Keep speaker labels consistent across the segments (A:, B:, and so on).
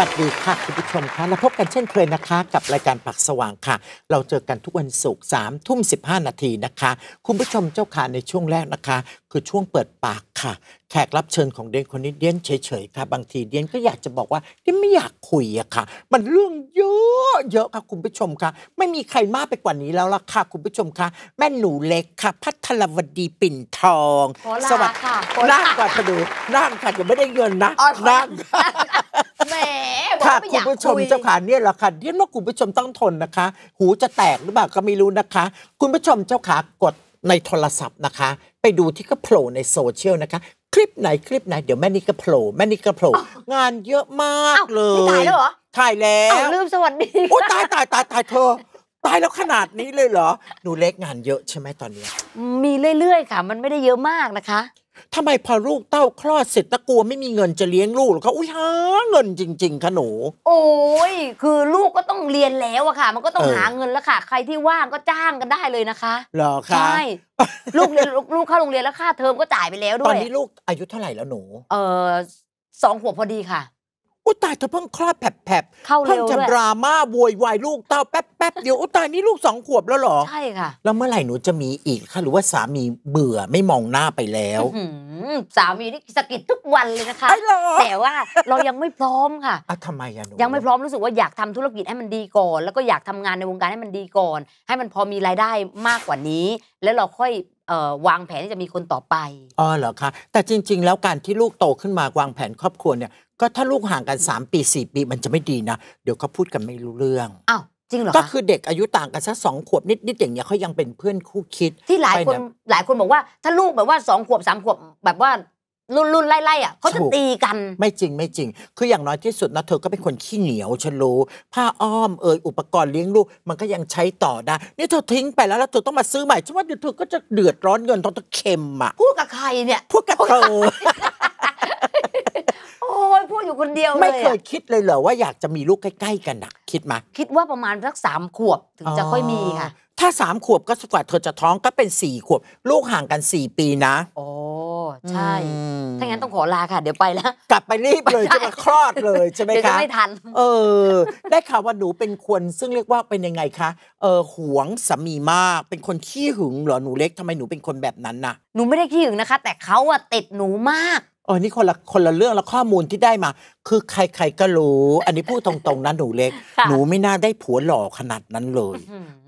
A: วัสดีค่ะ คุณผู้ชมคะและพบกันเช่นเคยนะคะ กับรายการปักสว่างค่ะ เราเจอกันทุกวันศุกร์สาม ทุ่มสิบห้านาทีนะคะ คุณผู้ชมเจ้าค่ะในช่วงแรกนะคะ คือช่วงเปิดปากค่ะ แขกรับเชิญของเดนคนนี้เดียนเฉยๆค่ะบางทีเดียนก็อยากจะบอกว่าเดียนไม่อยากคุยอะค่ะ มันเรื่องเยอะเยอะค่ะคุณผู้ชมค่ะ ไม่มีใครมากไปกว่านี้แล้วล่ะค่ะคุณผู้ชมค่ะแม่หนูเล็กค่ะพัทรวดีปิ่นทองสวัสดีค่ะนั่งกอ่าพะดูนั่งค่ะยังไม่ได้เงินนะนั่ง
B: แหมค่ะาคุณผู้ชมเจ
A: ้าขาเนี่ยแหละค่ะเรียนว่าคุณผู้ชมต้องทนนะคะ หูจะแตกหรือเปล่าก็ไม่รู้นะคะ คุณผู้ชมเจ้าขากดในโทรศัพท์นะคะไปดูที่ก็โผล่ในโซเชียลนะคะ คลิปไหนคลิปไหนเดี๋ยวแม่นี่ก็โผล่แม่นี่ก็โผล่งานเยอะมากเลย่ถ่ายแล้วเหรอถ่ายแล้วลืมสวัสดีโอ้ตายตายตายตายเธอ ตายแล้วขนาดนี้เลยเหรอหนูเล็กงานเยอะใช่ไหมตอนนี้
C: มีเรื่อย ๆ ค่ะ มันไม่ได้เยอะมากนะคะ
A: ทำไมพอลูกเต้าคลอดเสร็จตะกัวไม่มีเงินจะเลี้ยงลูกหรออุ้ยหาเงินจริงๆค่ะหนู
C: โอ้ยคือลูกก็ต้องเรียนแล้วอะค่ะมันก็ต้องหาเงินแล้วค่ะ ใครที่ว่างก็จ้างกันได้เลยนะคะ
A: หรอคะใช่
C: ลูกเรียนลูกเข้าโรงเรียนแล้วค่าเทอมก็จ่ายไปแล้วด้วยตอนนี้ลู
A: กอายุเท่าไหร่แล้วหนู
C: เออสองขวบพอดีค่ะอุตายเธ
A: อเพิ่งคลอดแผลบเขเ็เพิ่งจะดราม่าโวยวายลูกเต้าแป๊บแป๊บเดี๋ยวอุตายนี่ลูกสองขวบแล้วหรอใช่ค่ะ แล้วเมื่อไหร่หนูจะมีอีกคะหรือว่าสามีเบื่อไม่มองหน้าไปแล้ว
C: สามีนี่สะกิดทุกวันเลยนะคะไอ้เหรอแต่ว่าเรายังไม่พร้อมค่ะ
A: อ่ะทำไมอะหนู ยังไ
C: ม่พร้อมรู้สึกว่าอยากทำธุรกิจให้มันดีก่อนแล้วก็อยากทำงานในวงการให้มันดีก่อน ให้มันพอมีรายได้มากกว่านี้ แล้วเราค่อยวางแผนที่จะมีคนต่อไป
A: อ๋อเหรอคะแต่จริง ๆ แล้วการที่ลูกโตขึ้นมาวางแผนครอบครัวเนี่ยก็ถ้าลูกห่างกัน 3 ปี 4 ปีมันจะไม่ดีนะเดี๋ยวเขาพูดกันไม่รู้เรื่อง
C: อ้าวจริงเหรอก็ค
A: ือเด็กอายุต่างกันสักสองขวบนิดๆอย่างเงี้ยเขายังเป็นเพื่อนคู่คิดที่หลายคน
C: หลายคนบอกว่าถ้าลูกแบบว่าสองขวบสามขวบแบบว่ารุ่นรุ่นไล่ๆอ่ะเขาจะตี
A: กัน ไม่จริงไม่จริง คืออย่างน้อยที่สุดนะเธอก็เป็นคนขี้เหนียว ฉันรู้ ผ้าอ้อม เอ่ยอุปกรณ์เลี้ยงลูกมันก็ยังใช้ต่อได้นี่เธอทิ้งไปแล้วแล้วเธอต้องมาซื้อใหม่ฉันว่าเดี๋ยวเธอก็จะเดือดร้อนเงินต้องเค็มอ่ะพ
C: ูดกับใครเนี่ย
A: พูดกับเธอ
C: ยพูดอยู่คนเดียวเลย ไม่เคย
A: คิดเลยเหรอ ว่าอยากจะมีลูกใกล้ๆกันนะคิดมา คิดว่าประมาณสัก
C: สามขวบถึงจะค่อยมีค่ะ
A: ถ้าสามขวบก็สกว่าเธอจะท้องก็เป็นสี่ขวบ ลูกห่างกันสี่ปีนะโ
C: อ้ใช่ ถ้างั้นต้องขอลาค่ะ เดี๋ยวไปแล้ว
A: กลับไปรีบเลย จะมาคลอดเลย ใช่ไหมคะเดี๋ยวจะไม่ทัน เออ ได้ข่าวว่าหนูเป็นคนซึ่งเรียกว่าเป็นยังไงคะเออหวงสามีมากเป็นคนขี้หึงเหรอหนูเล็กทำไมหนูเป็นคนแบบนั้นน่ะ
C: หนูไม่ได้ขี้หึงนะคะ แต่เขาอะติดหนูมาก
A: เออนี่คนละคนละเรื่องและข้อมูลที่ได้มา คือใครๆ ก็รู้ อันนี้พูดตรงๆ นะ หนูเล็ก หนูไม่น่าได้ผัวหล่อขนาดนั้นเลย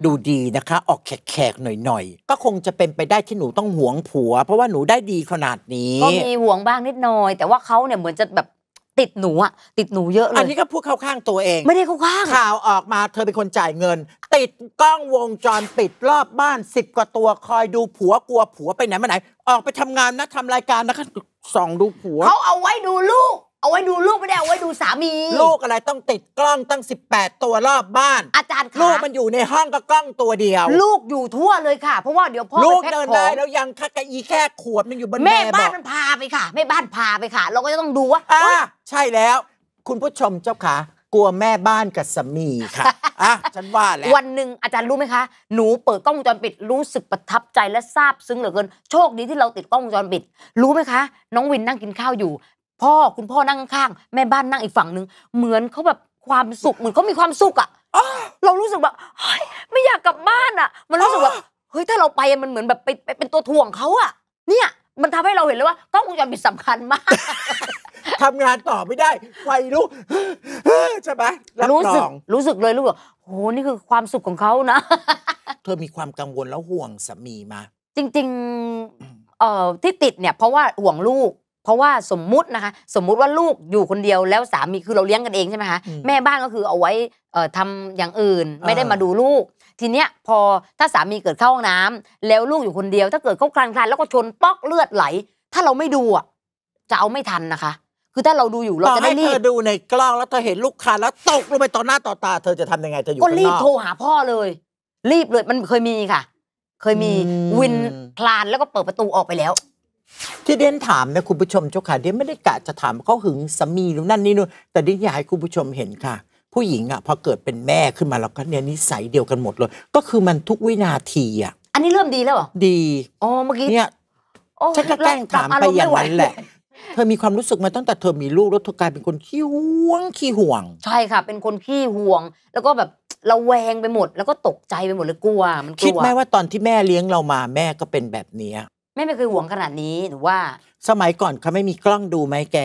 A: ดูดีนะคะ ออกแขกๆ หน่อยๆ ก็คงจะเป็นไปได้ที่หนูต้องหวงผัว เพราะว่าหนูได้ดีขนาดนี
C: ้ ก็มีหวงบ้างนิดหน่อย แต่ว่าเขาเนี่ยเหมือนจะแบบติดหนูอะติดหนูเยอะเลย อันนี้ก็พูดเข้
A: าข้างตัวเอง ไม่ได้เข้าข้างข่าวออกมาเธอเป็นคนจ่ายเงิน ติดกล้องวงจร ปิดรอบบ้านสิบกว่าตัวคอยดูผัวกลัวผัวไปไหน มาไหน ออกไปทำงานนะทำรายการนะกะส่องดูผัว เขาเอาไว้ดูลูกเอาไว้ดูลูกไม่ได้เอาไว้ดูสามี ลูกอะไรต้องติดกล้องตั้ง 18 ตัวรอบบ้าน อาจารย์คะลูกมันอยู่ในห้องก็กล้องตัวเดียว ลูกอยู่ทั่วเลยค่ะ เพราะว่าเดี๋ยวพ่อลูกเดินได้แล้วยังคัะกะอีแค่ขวดมันอยู่บนแม่บ้านมัน
C: พาไปค่ะแม่บ้านพาไปค่ะ เราก็จะต้องดูว่า
A: ใช่แล้ว คุณผู้ชมเจ้าขากลัวแม่บ้านกับสามีค่ะ
C: อ่ะฉันว่าแล้ววันหนึ่งอาจารย์รู้ไหมคะหนูเปิดกล้องวงจรปิดรู้สึกประทับใจและซาบซึ้งเหลือเกินโชคดีที่เราติดกล้องวงจรปิด รู้ไหมคะ น้องวินนั่งกินข้าวอยู่พ่อคุณพ่อนั่งข้าง แม่บ้านนั่งอีกฝั่งหนึ่งเหมือนเขาแบบความสุขเหมือนเขามีความสุขอ่ะเรารู้สึกแบบไม่อยากกลับบ้านอ่ะ มันรู้สึกว่าเฮ้ยถ้าเราไปมันเหมือนแบบไปเป็นตัวถ่วงเขาอ่ะ เนี่ย มันทำให้เราเห็นเลยว่ากล้องวงจรปิดสำคัญมาก
A: ทำงานต่อไม่ได้ไฟลุกใช่ไหม
C: รู้สึกรู้สึกเลยรู้สึกโอ้นี่คือความสุขของเขานะเธอมี
A: ความกังวลแล้วห่วงสามีมา
C: จริง ๆเอ่อที่ติดเนี่ย เพราะว่าห่วงลูกเพราะว่าสมมุตินะคะ สมมุติว่าลูกอยู่คนเดียวแล้วสามีคือเราเลี้ยงกันเองใช่ไหมคะ แม่บ้านก็คือเอาไว้ทำอย่างอื่น ไม่ได้มาดูลูก ทีเนี้ย พอถ้าสามีเกิดเข้าห้องน้ำแล้วลูกอยู่คนเดียว ถ้าเกิดเขาคลานคลานแล้วก็ชนปอกเลือดไหล ถ้าเราไม่ดูอ่ะจะเอาไม่ทันนะคะ
A: คือถ้าเราดูอยู่ เราจะได้รีบเธอดูในกล้องแล้วเธอเห็นลูกคลานแล้วตกลงไปต่อหน้าต่อตาเธอจะทำยังไงเธออยู่ก็รีบโทรหา
C: พ่อเลย รีบเลย มันเคยมีค่ะ
A: เคยมีวิน
C: คลานแล้วก็เปิดประตูออกไปแล้ว
A: ที่เดนถามนะคุณผู้ชมเจ้าค่ะเดนไม่ได้กะจะถามเขาหึงสามีหรือนั่นนี่นู่นแต่เดนอยากให้คุณผู้ชมเห็นค่ะ ผู้หญิงอ่ะพอเกิดเป็นแม่ขึ้นมา แล้วก็เนี่ยนิสัยเดียวกันหมดเลยก็คือมันทุกวินาทีอ่ะ อันนี้เริ่มดีแล้วหรอ ดี อ๋อ เมื่อกี้เนี่ย
C: ฉันก็แกล้งถามไปอย่างนั้นแหละ
A: เธอมีความรู้สึกมาตั้งแต่เธอมีลูกแล้วเธอกลายเป็นคนขี้ห่วงขี้ห่วง
C: ใช่ค่ะ เป็นคนขี้ห่วง แล้วก็แบบระแวงไปหมดแล้วก็ตกใจไปหมดเลยกลัวมันกลัวคิดไหม
A: ว่าตอนที่แม่เลี้ยงเรามาแม่ก็เป็นแบบนี้
C: ไม่ไม่เคยหวงขนาดนี้หนูว่า
A: สมัยก่อนเขาไม่มีกล้องดูไหมแก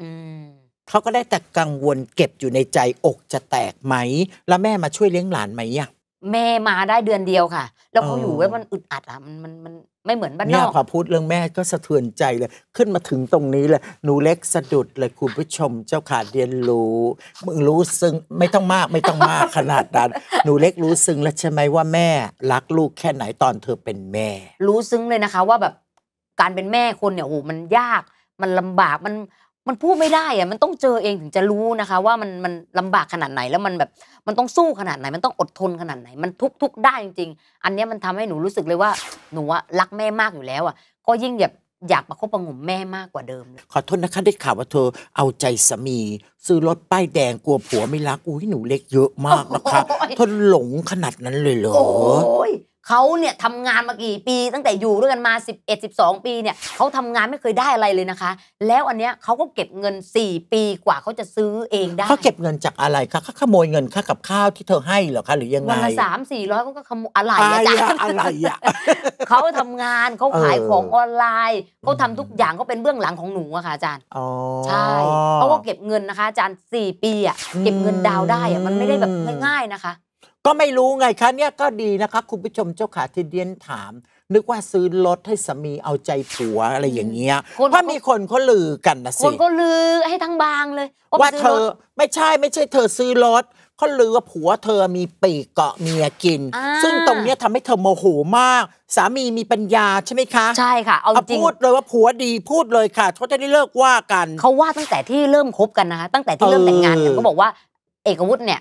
A: อืมเขาก็ได้แต่กังวลเก็บอยู่ในใจอกจะแตกไหม แล้วแม่มาช่วยเลี้ยงหลานไหมอ่ะ
C: แม่มาได้เดือนเดียวค่ะ แล้วเขาอยู่ไว้มันอึดอัดอ่ะมันมันมันไม่เหมือนบ้านนเนี่ยอก พอ
A: พูดเรื่องแม่ก็สะเทือนใจเลย ขึ้นมาถึงตรงนี้เลย หนูเล็กสะดุดเลย คุณผู้ชม เจ้าขาเรียนรู้มึงรู้ซึ้งไม่ต้องมากไม่ต้องมากขนาดนั้น หนูเล็กรู้ซึ้งแล้วใช่ไหมว่าแม่รักลูกแค่ไหนตอนเธอเป็นแม่
C: รู้ซึ้งเลยนะคะว่าแบบการเป็นแม่คนเนี่ยโอ้โหมันยาก มันลำบากมันมันพูดไม่ได้อะมันต้องเจอเองถึงจะรู้นะคะ ว่ามันมันลำบากขนาดไหนแล้วมันแบบมันต้องสู้ขนาดไหนมันต้องอดทนขนาดไหนมันทุกทุกได้จริงๆ อันนี้มันทำให้หนูรู้สึกเลยว่าหนูรักแม่มากอยู่แล้วอ่ะก็ยิ่งแบบอยากประคบประงมแม่มากกว่าเดิมเลย
A: ขอโทษนะคะได้ข่าวว่าเธอเอาใจสามี ซื้อรถป้ายแดงกลัวผัวไม่รักอุ้ยหนูเล็กเยอะมากนะคะทนหลงขนาดนั้นเลยเหรออ
C: เขาเนี่ยทำงานมากี่ ปีตั้งแต่อยู่ด้วยกันมา 11 12 ปีเนี่ยเขาทำงานไม่เคยได้อะไรเลยนะคะ แล้วอันเนี้ยเขาก็เก็บเงิน 4 ปีกว่าเขาจะซื้อเองได้เขา
A: เก็บเงินจากอะไรคะเขาขโมยเงินค่ากับข้าวที่เธอให้เหรอคะหรือยังไงวันละสาม
C: สี่ร้อยเขาก็ขโมยอะไรอะจ๊อะไรอะเขาทำงานเขาขายของออนไลน์เขาทำทุกอย่างเขาเป็นเบื้องหลังของหนูอะค่ะ อาจารย์
A: ใช่เขาก็
C: เก็บเงินนะคะอาจารย์ 4 ปีอะ
A: เก็บเงินดาวได้อะมันไม่ได้แบบง่ายๆนะคะก็ไม่รู้ไงคะ เนี่ยก็ดีนะคะคุณผู้ชมเจ้าขาที่เดียนถามนึกว่าซื้อรถให้สามีเอาใจผัวอะไรอย่างเงี้ยเพราะมีคนเขาลือกันนะสิคนก็ลือให้ทั้งบางเลยว่าเธอไม่ใช่ไม่ใช่ เธอซื้อรถเขาลือว่าผัวเธอมีปีกเกาะเมียกิน ซึ่งตรงเนี้ยทำให้เธอโมโหมาก สามีมีปัญญาใช่ไหมคะ ใช่ค่ะเอาจริงพูดเลยว่าผัวดีพูดเลยค่ะเขาจะได้เลิกว่ากันเขาว่าตั้งแต่ที่เริ่มคบกันนะคะ ตั้งแต่ที่เริ่มแต่งงานเขาก็บอกว่า
C: เอกวุฒิเนี่ย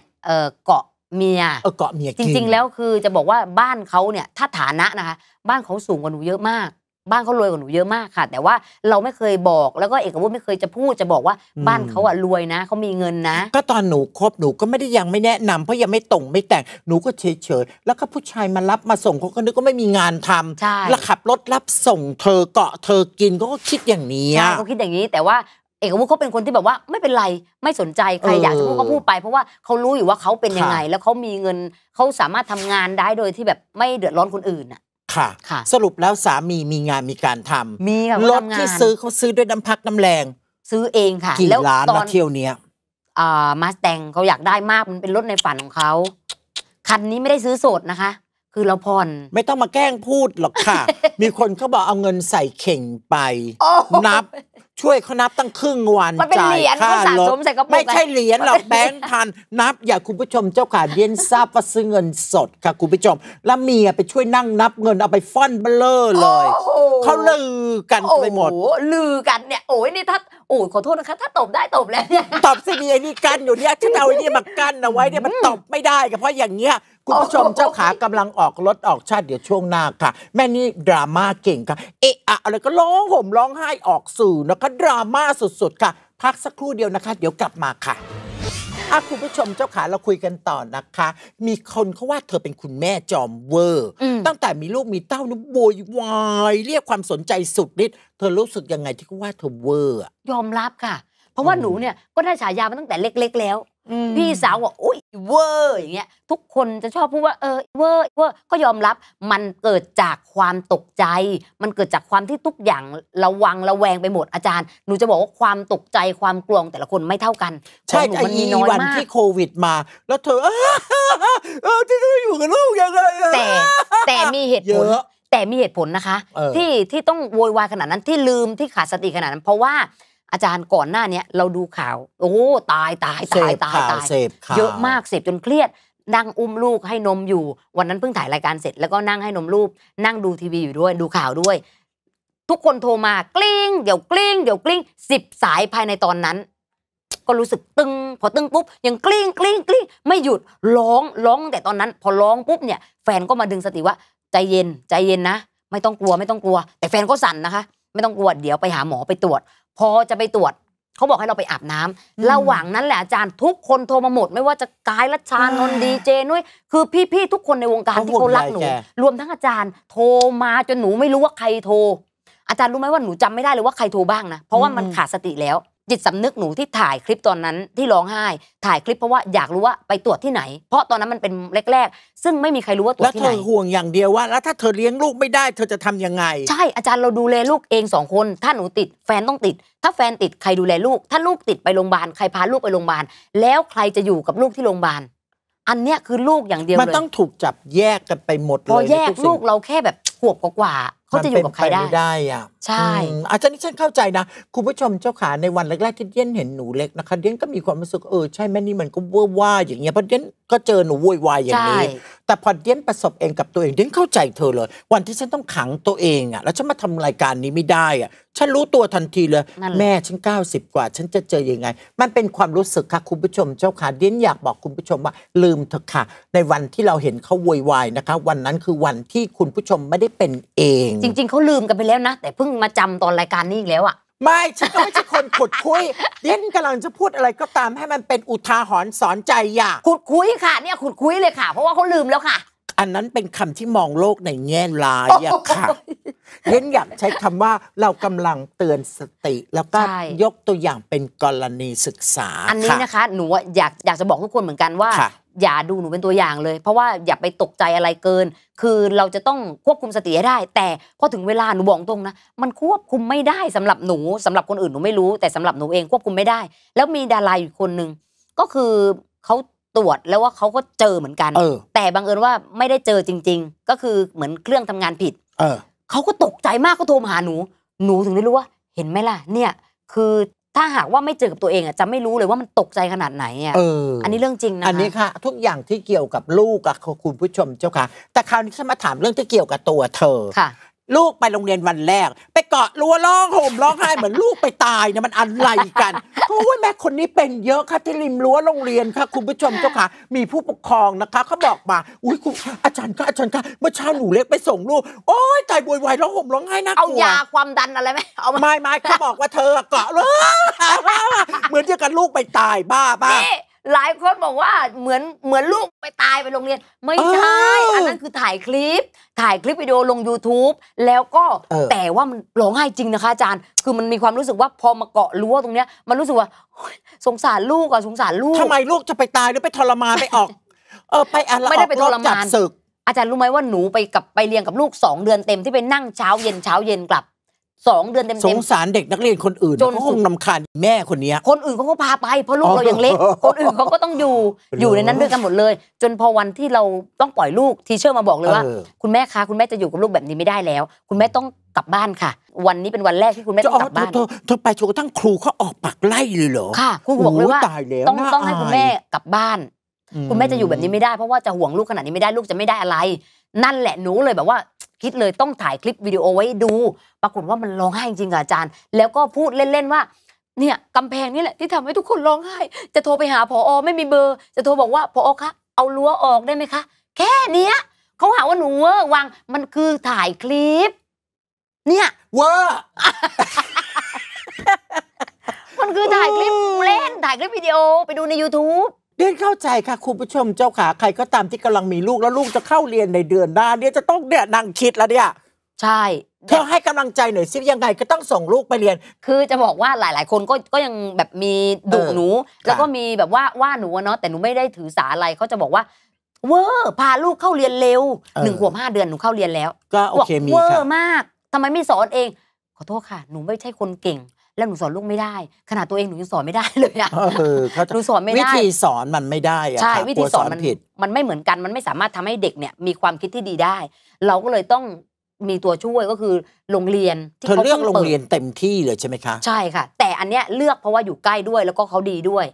C: เกาะเมียเออเกาะเมียจริง ๆ แล้วคือจะบอกว่าบ้านเขาเนี่ยถ้าฐานะนะคะ บ้านเขาสูงกว่าหนูเยอะมาก บ้านเขารวยกว่าหนูเยอะมากค่ะ แต่ว่าเรา
A: ไม่เคยบอก แล้วก็เอกวุฒิไม่เคยจะพูดจะบอกว่าบ้านเขาอะรวยนะ เขามีเงินนะ ก็ตอนหนูคบหนูก็ไม่ได้ยังไม่แนะนำ เพราะยังไม่ตรงไม่แต่งหนูก็เฉยเฉยแล้วก็ผู้ชายมารับมาส่งเขาก็นึกก็ไม่มีงานทำแล้วขับรถรับส่งเธอเกาะเธอกินเขาก็คิดอย่างนี้ใช่เขา
C: คิดอย่างนี้แต่ว่าเอกวุฒิเขาเป็นคนที่แบบว่าไม่เป็นไรไม่สนใจใครอยากจะพูดก็พูดไปเพราะว่าเขารู้อยู่ว่าเขาเป็นยังไงแล้วเขามีเงินเขาสามารถทำงานได้โดยที่แบบไม่เ
A: ดือดร้อนคนอื่นอ่ะค่ะ ค่ะ สรุปแล้วสามีมีงานมีการทำ มีค่ะรถที่ซื้อเขาซื้อด้วยน้ำพักน้ำแรงซื้อเองค่ะกี่ล้านมาเที่ยวเนี้ยอ่า มาสแต
C: งเขาอยากได้มากมันเป็นรถในฝันของเขาคันนี้ไม่ได้ซื้อสดนะคะ คือเราผ่อ
A: นไม่ต้องมาแกล้งพูดหรอกค่ะ มีคนเขาบอกเอาเงินใส่เข่งไปนับช่วยเขานับตั้งครึ่งวันจ่ายค่ารถไม่ใช่เหรียญหรอกแบงค์ทันนับอย่าคุณผู้ชมเจ้าขาเย็นทราบว่าซื้อเงินสดค่ะคุณผู้ชมแล้วเมียไปช่วยนั่งนับเงินเอาไปฟ่อนเบลอเลยเขาลือกันไปหมดลือกันเนี่ยโอ้ยนี่ถ้าโอ้ยขอโทษนะคะ ถ้าตบได้ตบแล้วตบสิมีไอ้นี่กั้นอยู่เนี่ยฉันเอาไอ้นี่มากั้นเอาไว้เนี่ยมันตบไม่ได้กับเพราะอย่างเงี้ยคุณผู้ชมเจ้าขากำลังออกรถออกชาติเดี๋ยวช่วงหน้าค่ะ แม่นี่ดราม่าเก่งค่ะ เอะอะอะไรก็ร้องห่มร้องไห้ออกสื่อนะคะดราม่าสุดๆค่ะ พักสักครู่เดียวนะคะ เดี๋ยวกลับมาค่ะอาคุณผู้ชมเจ้าขา เราคุยกันต่อนะคะ มีคนเขาว่าเธอเป็นคุณแม่จอมเวอร์ ตั้งแต่มีลูกมีเต้านุมโวยวายเรียกความสนใจสุดฤทธิ์เธอรู้สึกยังไงที่เขาว่าเธอเวอร์
C: ยอมรับค่ะ เพราะว่าหนูเนี่ยก็ได้ฉายามาตั้งแต่เล็กๆแล้วพี่สาวบอกอุ้ยเวอร์อย่างเงี้ยทุกคนจะชอบพูดว่า เออเวอร์เวอร์ก็ยอมรับมันเกิดจากความตกใจ มันเกิดจากความที่ทุกอย่างระวังระแวงไปหมดอาจารย์หนูจะบอกว่าความตกใจความกลัวแต่ละคนไม่เท่ากัน ใช่มันมีน้อยมาก
A: ที่โควิดมา แล้วเธอเออที่อยู่กับลูกยังไงแต่
C: แต่มีเหตุผลแต่มีเหตุผลนะคะที่ที่ต้องโวยวายขนาดนั้นที่ลืมที่ขาดสติขนาดนั้น เพราะว่าอาจารย์ก่อนหน้าเนี้ยเราดูข่าว โอ้ตายตาย ตาย ตายตาย เยอะมากเสพจนเครียดนั่งอุ้มลูกให้นมอยู่ วันนั้นเพิ่งถ่ายรายการเสร็จแล้วก็นั่งให้นมลูกนั่งดูทีวีอยู่ด้วย ดูข่าวด้วย ทุกคนโทรมากลิ้งเดี๋ยวกลิ้งเดี๋ยวกลิ้งสิบสายภายในตอนนั้น ก็รู้สึกตึงพอตึงปุ๊บยังกลิ้งกลิ้งกลิ้งไม่หยุดร้องร้องแต่ตอนนั้น พอร้องปุ๊บเนี่ยแฟนก็มาดึงสติว่า ใจเย็น ใจเย็นนะไม่ต้องกลัวไม่ต้องกลัว แต่แฟนก็สั่นนะคะ ไม่ต้องกลัวเดี๋ยวไปหาหมอไปตรวจพอจะไปตรวจ เขาบอกให้เราไปอาบน้ำ ระหว่างนั้นแหละอาจารย์ทุกคนโทรมาหมด ไม่ว่าจะกายรัชานนดีเจนุ้ยคือพี่ๆทุกคนในวงการที่เขารักหนูรวมทั้งอาจารย์ โทรมาจนหนูไม่รู้ว่าใครโทรอาจารย์รู้ไหมว่าหนูจำไม่ได้เลยว่าใครโทรบ้างนะ เพราะว่ามันขาดสติแล้วจิตสำนึกหนูที่ถ่ายคลิปตอนนั้นที่ร้องไห้ ถ่ายคลิปเพราะว่าอยากรู้ว่าไปตรวจที่ไหน เพราะตอนนั้นมันเป็นแรกๆ ซึ่งไม่มีใครรู้ว่าตรวจที่ไหน แล้วเธอห่วงอย่างเดี
A: ยวว่า แล้วถ้าเธอเลี้ยงลูกไม่ได้เธอจะทํำยังไงใ
C: ช่อาจารย์เราดูแลลูกเองสองคน ถ้าหนูติดแฟนต้องติด ถ้าแฟนติดใครดูแลลูก ถ้าลูกติดไปโรงพยาบาลใครพาลูกไปโรงพยาบาลแล้วใครจะอยู่กับลูกที่โรงพยาบาลอันเนี้ยคือลูกอย่างเดียวเลยมันต้อ
A: งถูกจับแยกกันไปหมดเลยพอแย
C: กลูกเราแค่แบบ
A: ขวบกว่าเขาจะอยู่กับใครได้ใช่อาจารย์นี่ฉันเข้าใจนะคุณผู้ชมเจ้าขาในวันแรกๆ ที่เดียนเห็นหนูเล็กนะคะเดียนก็มีความรู้สึกเออใช่แม่นี่มันก็เว่อร์ว่าอย่างเงี้ยเพราะเดียนก็เจอหนูวุ่นวายอย่างนี้แต่พอเดียนประสบเองกับตัวเองเดียนเข้าใจเธอเลย วันที่ฉันต้องขังตัวเองอ่ะแล้วฉันมาทำรายการนี้ไม่ได้อ่ะฉันรู้ตัวทันทีเลย แม่ฉัน90 กว่า ฉันจะเจอยังไง มันเป็นความรู้สึกค่ะคุณผู้ชมเจ้าขาเดียนอยากบอกคุณผู้ชมว่าลืมเถอะค่ะในวันที่เราเห็นเขาวุ่นวายนะคะ วันนั้นคือวันที่คุณผู้ชมไม่ได้เป็นเอง จ
C: ริงๆเขาลืมกันไปแล้วนะแต่เพิ่ง่งมาจำตอนรายการนี้อีกแล้วอ่ะ
A: ไม่ฉันก็ไม่ใช่คนขุดคุยเด่นกำลังจะพูดอะไรก็ตามให้มันเป็นอุทาหรณ์สอนใจอย่าขุดคุยค่ะเนี่ยขุดคุยเลยค่ะ เพราะว่าเขาลืมแล้วค่ะ อันนั้นเป็นคำที่มองโลกในแง่ร้ายอะค่ะเล่นอยากใช้คำว่าเรากำลังเตือนสติ แล้วก็ยกตัวอย่างเป็นกรณีศึกษา อันนี้นะค
C: ะ หนูอยากอยากจะบอกทุกคนเหมือนกันว่าอย่าดูหนูเป็นตัวอย่างเลย เพราะว่าอย่าไปตกใจอะไรเกิน คือเราจะต้องควบคุมสติให้ได้ แต่พอถึงเวลาหนูบอกตรงนะมันควบคุมไม่ได้ สำหรับหนู สำหรับคนอื่นหนูไม่รู้แต่สำหรับหนูเองควบคุมไม่ได้ แล้วมีดาราอยู่คนหนึ่งก็คือเขาตรวจแล้วว่าเขาก็เจอเหมือนกันแต่บังเอิญว่าไม่ได้เจอจริง ๆ ก็คือเหมือนเครื่องทำงานผิด เออเขาก็ตกใจมากก็โทรมาหาหนู หนูถึงได้รู้ว่าเห็นไหมล่ะเนี่ยคือถ้าหากว่าไม่เจอกับตัวเองอ่ะจะไม่รู้เลยว่ามันตกใจขนาดไหนอ่ะ่อออันนี้เรื่องจริงนะอันนี้ค่ะ
A: ทุกอย่างที่เกี่ยวกับลูกกับคุณผู้ชมเจ้าค่ะ แต่คราวนี้ฉันมาถามเรื่องที่เกี่ยวกับตัวเธอค่ะลูกไปโรงเรียนวันแรก ไปเกาะรั้วร้องห่ม ร้องไห้เหมือนลูกไปตายเนี่ยมันอะไรกัน โอ้ยแม่ คนนี้เป็นเยอะค่ะที่ริมรั้วโรงเรียนค่ะคุณผู้ชมเจ้าค่ะ มีผู้ปกครองนะคะเขาบอกมา อุ้ยคุณอาจารย์ค่ะอาจารย์ค่ะเมื่อเช้าหนูเล็กไปส่งลูกโอ้ยใจบวยวายร้องห่มร้องไห้นะกเอายา
C: ความดันอะไรไหม
A: เอามาไม่ไม่เขาบอกว่าเธอเกาะรั้วเหมือนเดียวกันลูกไปตายบ้าบ้าหลาย
C: คนบอกว่าเหมือนเหมือนลูกไปตายไปโรงเรียน ไม่ใช่อันนั้นคือถ่ายคลิปถ่ายคลิปวิดีโอลง YouTube แล้วก็แต่ว่ามันร้องไห้จริงนะคะอาจารย์คือมันมีความรู้สึกว่าพอมาเกาะรั้วตรงเนี้ยมันรู้สึกว่า สงสารลูกอะสงสารลูกทำไมลูกจะไ
A: ปตายหรือไปทรมานไปออกเออ
C: ไปอะไรไม่ได้ไปทรมานศึก อาจารย์รู้ไหมว่าหนูไปกับไปเรียนกับลูกสองเดือนเต็มที่ไปนั่งเช้าเย็นเช้าเย็นกลับสองเดือนเต็มๆ สงสา
A: รเด็กนักเรียน คนอื่นจนคงนำคาญแม่คนนี้
C: คนอื่นเขาก็พาไป เพราะลูกเรายังเล็กคนอื่นเขาก็ต้องอยู่อยู่ในนั้นด้วยกันหมดเลย จนพอวันที่เราต้องปล่อยลูกทีเชอร์มาบอกเลยว่า คุณแม่คะคุณแม่จะอยู่กับลูกแบบนี้ไม่ได้แล้ว คุณแม่ต้องกลับบ้านค่ะ วันนี้เป็นวันแรกที่คุณแม่ต้องกลับบ้าน
A: เธอไปจนกระทั่งครูเขาออกปากไล่เลยเหรอค่ะครูบอกเลยว่าต้องต้องให้คุณแม่
C: กลับบ้าน คุณแม่จะอยู่แบบนี้ไม่ได้เพราะว่าจะห่วงลูกขนาดนี้ไม่ได้ลูกจะไม่ได้อะไร นั่นแหละหนูเลยแบบว่าคิดเลยต้องถ่ายคลิปวิดีโอไว้ดู ปรากฏว่ามันร้องไห้ จริงๆอาจารย์ แล้วก็พูดเล่น ๆ ว่า เนี่ยกำแพงนี่แหละที่ทำให้ทุกคนร้องไห้ จะโทรไปหาพออไม่มีเบอร์ จะโทรบอกว่าพออคะเอารั้วออกได้ไหมคะแค่เนี้ยเขาหาว่าหนูเวอร์วัง มันคือถ่ายคลิป เนี่ยเวอร์
A: มันคือถ่ายคลิปเล่นถ่ายคลิปวิดีโอไปดูใน YouTube เรียนเข้าใจค่ะคุณผู้ชมเจ้าขาใครก็ตามที่กำลังมีลูกแล้วลูกจะเข้าเรียนในเดือนหน้าเนี่ยจะต้องเนี่ยนั่งคิดแล้วเนี่ย ใช่เธอให้กำลังใจหน่อยสิยังไง ก็ต้องส่งลูกไปเรียน
C: คือจะบอกว่าหลายๆ คนก็ก็ยังแบบมีดุหนู แล้วก็มีแบบว่าว่าหนูเนาะแต่หนูไม่ได้ถือสาอะไรเขาจะบอกว่า เวอร์พาลูกเข้าเรียนเร็วหนึ่งขวบห้าเดือนหนูเข้าเรียนแล้ว ก็โอเคมีเวอร์มากทำไมไม่สอนเอง ขอโทษค่ะ หนูไม่ใช่คนเก่งแล้วหนูสอนลูกไม่ได้ ขนาดตัวเองหนูยังสอนไม่ได้เลยอะ
A: หนูสอนไม่ได้วิธีสอนมันไม่ได้อะใช่ วิธีสอนมันผิด
C: มันไม่เหมือนกันมันไม่สามารถทำให้เด็กเนี่ยมีความคิดที่ดีได้ เราก็เลยต้องมีตัวช่วยก็คือโรงเรียนที่เขาเลือกโรงเรียน
A: เต็มที่เลยใช่ไหมคะ ใ
C: ช่ค่ะ แต่อันเนี้ยเลือกเพราะว่าอยู่ใกล้ด้วยแล้วก็เขาดีด้วย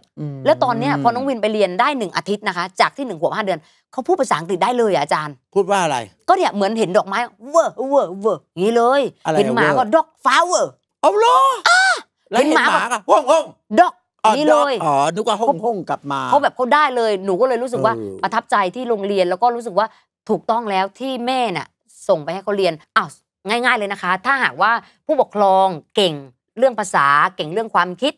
C: แล้วตอนเนี้ยพอน้องวินไปเรียนได้หนึ่งอาทิตย์นะคะ จากที่หนึ่งขวบห้าเดือนเขาพูดภาษาอังกฤษได้เลยอาจารย์ พูดว่าอะไรก็เนี่ยเหมือนเห็นดอกไม้เวอร์เวอร์เวอร์อย่างนี้เลยเห็นหมาก็ดอกฟ้าเวอร์เอาเหรอแล้วเห็นหมาแบห้องห้อง
A: ดอกนี่เลยอ๋อนึกว่าห้องห้องกลับมา เขา
C: แบบเขาได้เลย หนูก็เลยรู้สึกว่าประทับใจที่โรงเรียนแล้วก็รู้สึกว่าถูกต้องแล้วที่แม่น่ะส่งไปให้เขาเรียน อ้าวง่ายๆเลยนะคะ ถ้าหากว่าผู้ปกครองเก่งเรื่องภาษาเก่งเรื่องความคิด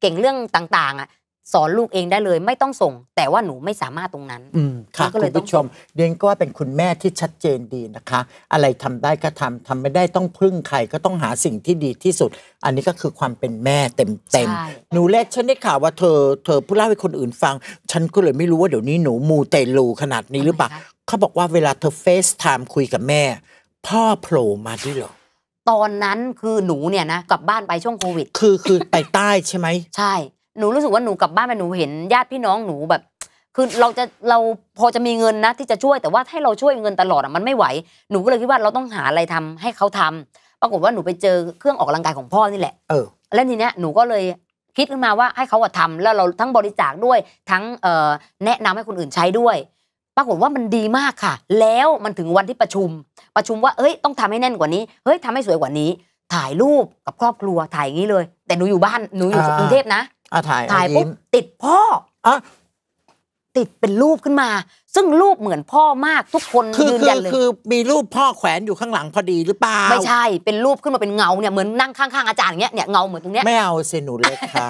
C: เก่งเรื่องต่างๆ อ่ะสอนลูกเองได้เลยไม่ต้องส่ง แต่ว่าหนูไม่สามารถตรงนั้น
A: อืมค่ะคุณผู้ชม เดียนก็ว่าเป็นคุณแม่ที่ชัดเจนดีนะคะ อะไรทำได้ก็ทำทำไม่ได้ต้องพึ่งใครก็ต้องหาสิ่งที่ดีที่สุด อันนี้ก็คือความเป็นแม่เต็มเต็มหนูเล็กฉันได้ข่าวว่าเธอ เธอผู้เล่าให้คนอื่นฟัง ฉันก็เลยไม่รู้ว่าเดี๋ยวนี้หนูมูเตลูขนาดนี้หรือเปล่าเขาบอกว่าเวลาเธอเฟซไทม์คุยกับแม่พ่อโผล่มาด้วยหรอ
C: ตอนนั้นคือหนูเนี่ยนะกลับบ้านไปช่วงโค
A: วิด คือคือไปใต้ใช่ไหม
C: ใช่หนูรู้สึกว่าหนูกลับบ้านไปหนูเห็นญาติพี่น้องหนูแบบ คือเราจะเราพอจะมีเงินนะ ที่จะช่วยแต่ว่าให้เราช่วยเงินตลอดอ่ะมันไม่ไหว หนูก็เลยคิดว่าเราต้องหาอะไรทำให้เขาทำ ปรากฏว่าหนูไปเจอเครื่องออกกำลังกายของพ่อนี่แหละเออแล้วทีเนี้ยหนูก็เลยคิดขึ้นมาว่าให้เขาทำ แล้วเราทั้งบริจาคด้วยทั้งแนะนำให้คนอื่นใช้ด้วย ปรากฏว่ามันดีมากค่ะ แล้วมันถึงวันที่ประชุม ประชุมว่าเอ้ยต้องทำให้แน่นกว่านี้เฮ้ยทำให้สวยกว่านี้ ถ่ายรูปกับครอบครัวถ่ายอย่างนี้เลยแต่หนูอยู่บ้านหนูอยู่กรุงเทพนะ
A: อถ่ายถ่ายปุ๊บ
C: ติดพ่ออะติดเป็นรูปขึ้นมา ซึ่งรูปเหมือนพ่อมากทุกคนยืนยันเลยคือมีรูปพ่อแขวนอยู่ข้างหลังพอดีหรือเปล่า ไม่ใช่ เป็นรูปขึ้นมาเป็นเงาเนี่ยเหมือนนั่งข้างๆอาจารย์อย่างเงี้ยเนี่ยเงาเหมือนตรงเนี้ยไม่เอา
A: เซนูเล็กค่ะ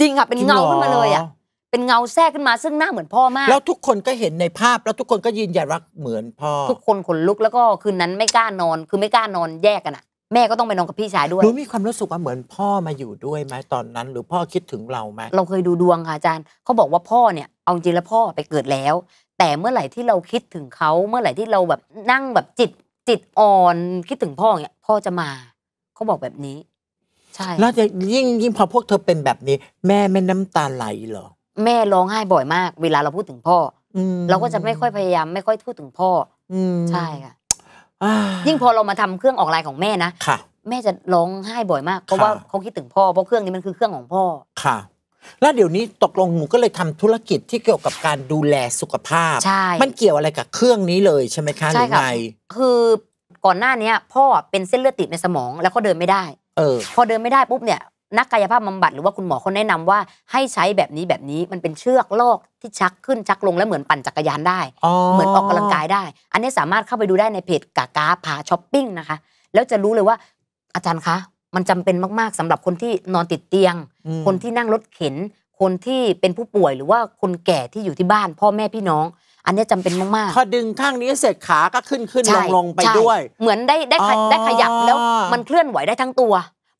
C: จริงค่ะเป็นเงาขึ้นมาเลยอ่ะเป็นเงาแทรกขึ้นมา ซึ่งหน้าเหมือนพ่อมาก แล้ว
A: ทุกคนก็เห็นในภาพแล้วทุกคนก็ยืนยันว่าเหมือนพ่อทุก
C: คนขนลุกแล้วก็คืนนั้นไม่กล้านอนคือไม่กล้านอนแยกกันอ่ะแม่ก็ต้องไปนอนกับพี่ชายด้วย
A: รู้มีความรู้สึกว่าเหมือนพ่อมาอยู่ด้วยไหมตอนนั้น หรือพ่อคิดถึงเราไหมเราเคยดูดวงค่ะอาจารย์ เข
C: าบอกว่าพ่อเนี่ยเอาจริงแล้วพ่อไปเกิดแล้ว แต่เมื่อไหร่ที่เราคิดถึงเขาเมื่อไหร่ที่เราแบบนั่งแบบจิตจิตอ่อนคิดถึงพ่อเนี่ยพ่อจะมาเขาบอกแบบนี้ ใช่แล้วยิ่งยิ่งพอพวกเธอเป็นแบบนี้ แม่ไม่น้ำตาไหลเหรอแม่ร้องไห้บ่อยมาก เวลาเราพูดถึงพ่อเราก็จะไม่ค่อยพยายามไม่ค่อยพูดถึงพ่อใช่ค่ะยิ่งพอเรามาทำเครื่องออกลายของแม่นะค่ะ แม่จะร้องไห้บ่อยมากเพราะว่าเขาคิดถึงพ่อเพราะเครื่องนี้มันคือเครื่องของพ่อ
A: ค่ะแล้วเดี๋ยวนี้ตกลงหนูก็เลยทำธุรกิจที่เกี่ยวกับการดูแลสุขภาพใช่มันเกี่ยวอะไรกับเครื่องนี้เลยใช่ไหมคะหรือไง
C: คือก่อนหน้านี้พ่อเป็นเส้นเลือดติดในสมองแล้วก็เดินไม่ได้ เออ พอเดินไม่ได้ปุ๊บเนี่ยนักกายภาพบำบัดหรือว่าคุณหมอเขาแนะนำว่า ให้ใช้แบบนี้แบบนี้มันเป็นเชือกลอกที่ชักขึ้นชักลงแล้วเหมือนปั่นจักรยานได้ เหมือนออกกำลังกายได้อันนี้สามารถเข้าไปดูได้ในเพจกากาพาช้อปปิ้งนะคะแล้วจะรู้เลยว่า อาจารย์คะ มันจำเป็นมากๆ สำหรับคนที่นอนติดเตียง คนที่นั่งรถเข็น คนที่เป็นผู้ป่วยหรือว่าคนแก่ที่อยู่ที่บ้าน พ่อแม่พี่น้อง อันนี้จำเป็นมากๆพอดึงข้างนี้เสร็จขาก็ขึ้นขึ้นลงลงไปด้วย เหมือนได้ได้ได้ขยับแล้วมันเคลื่อนไหวได้ทั้งตัว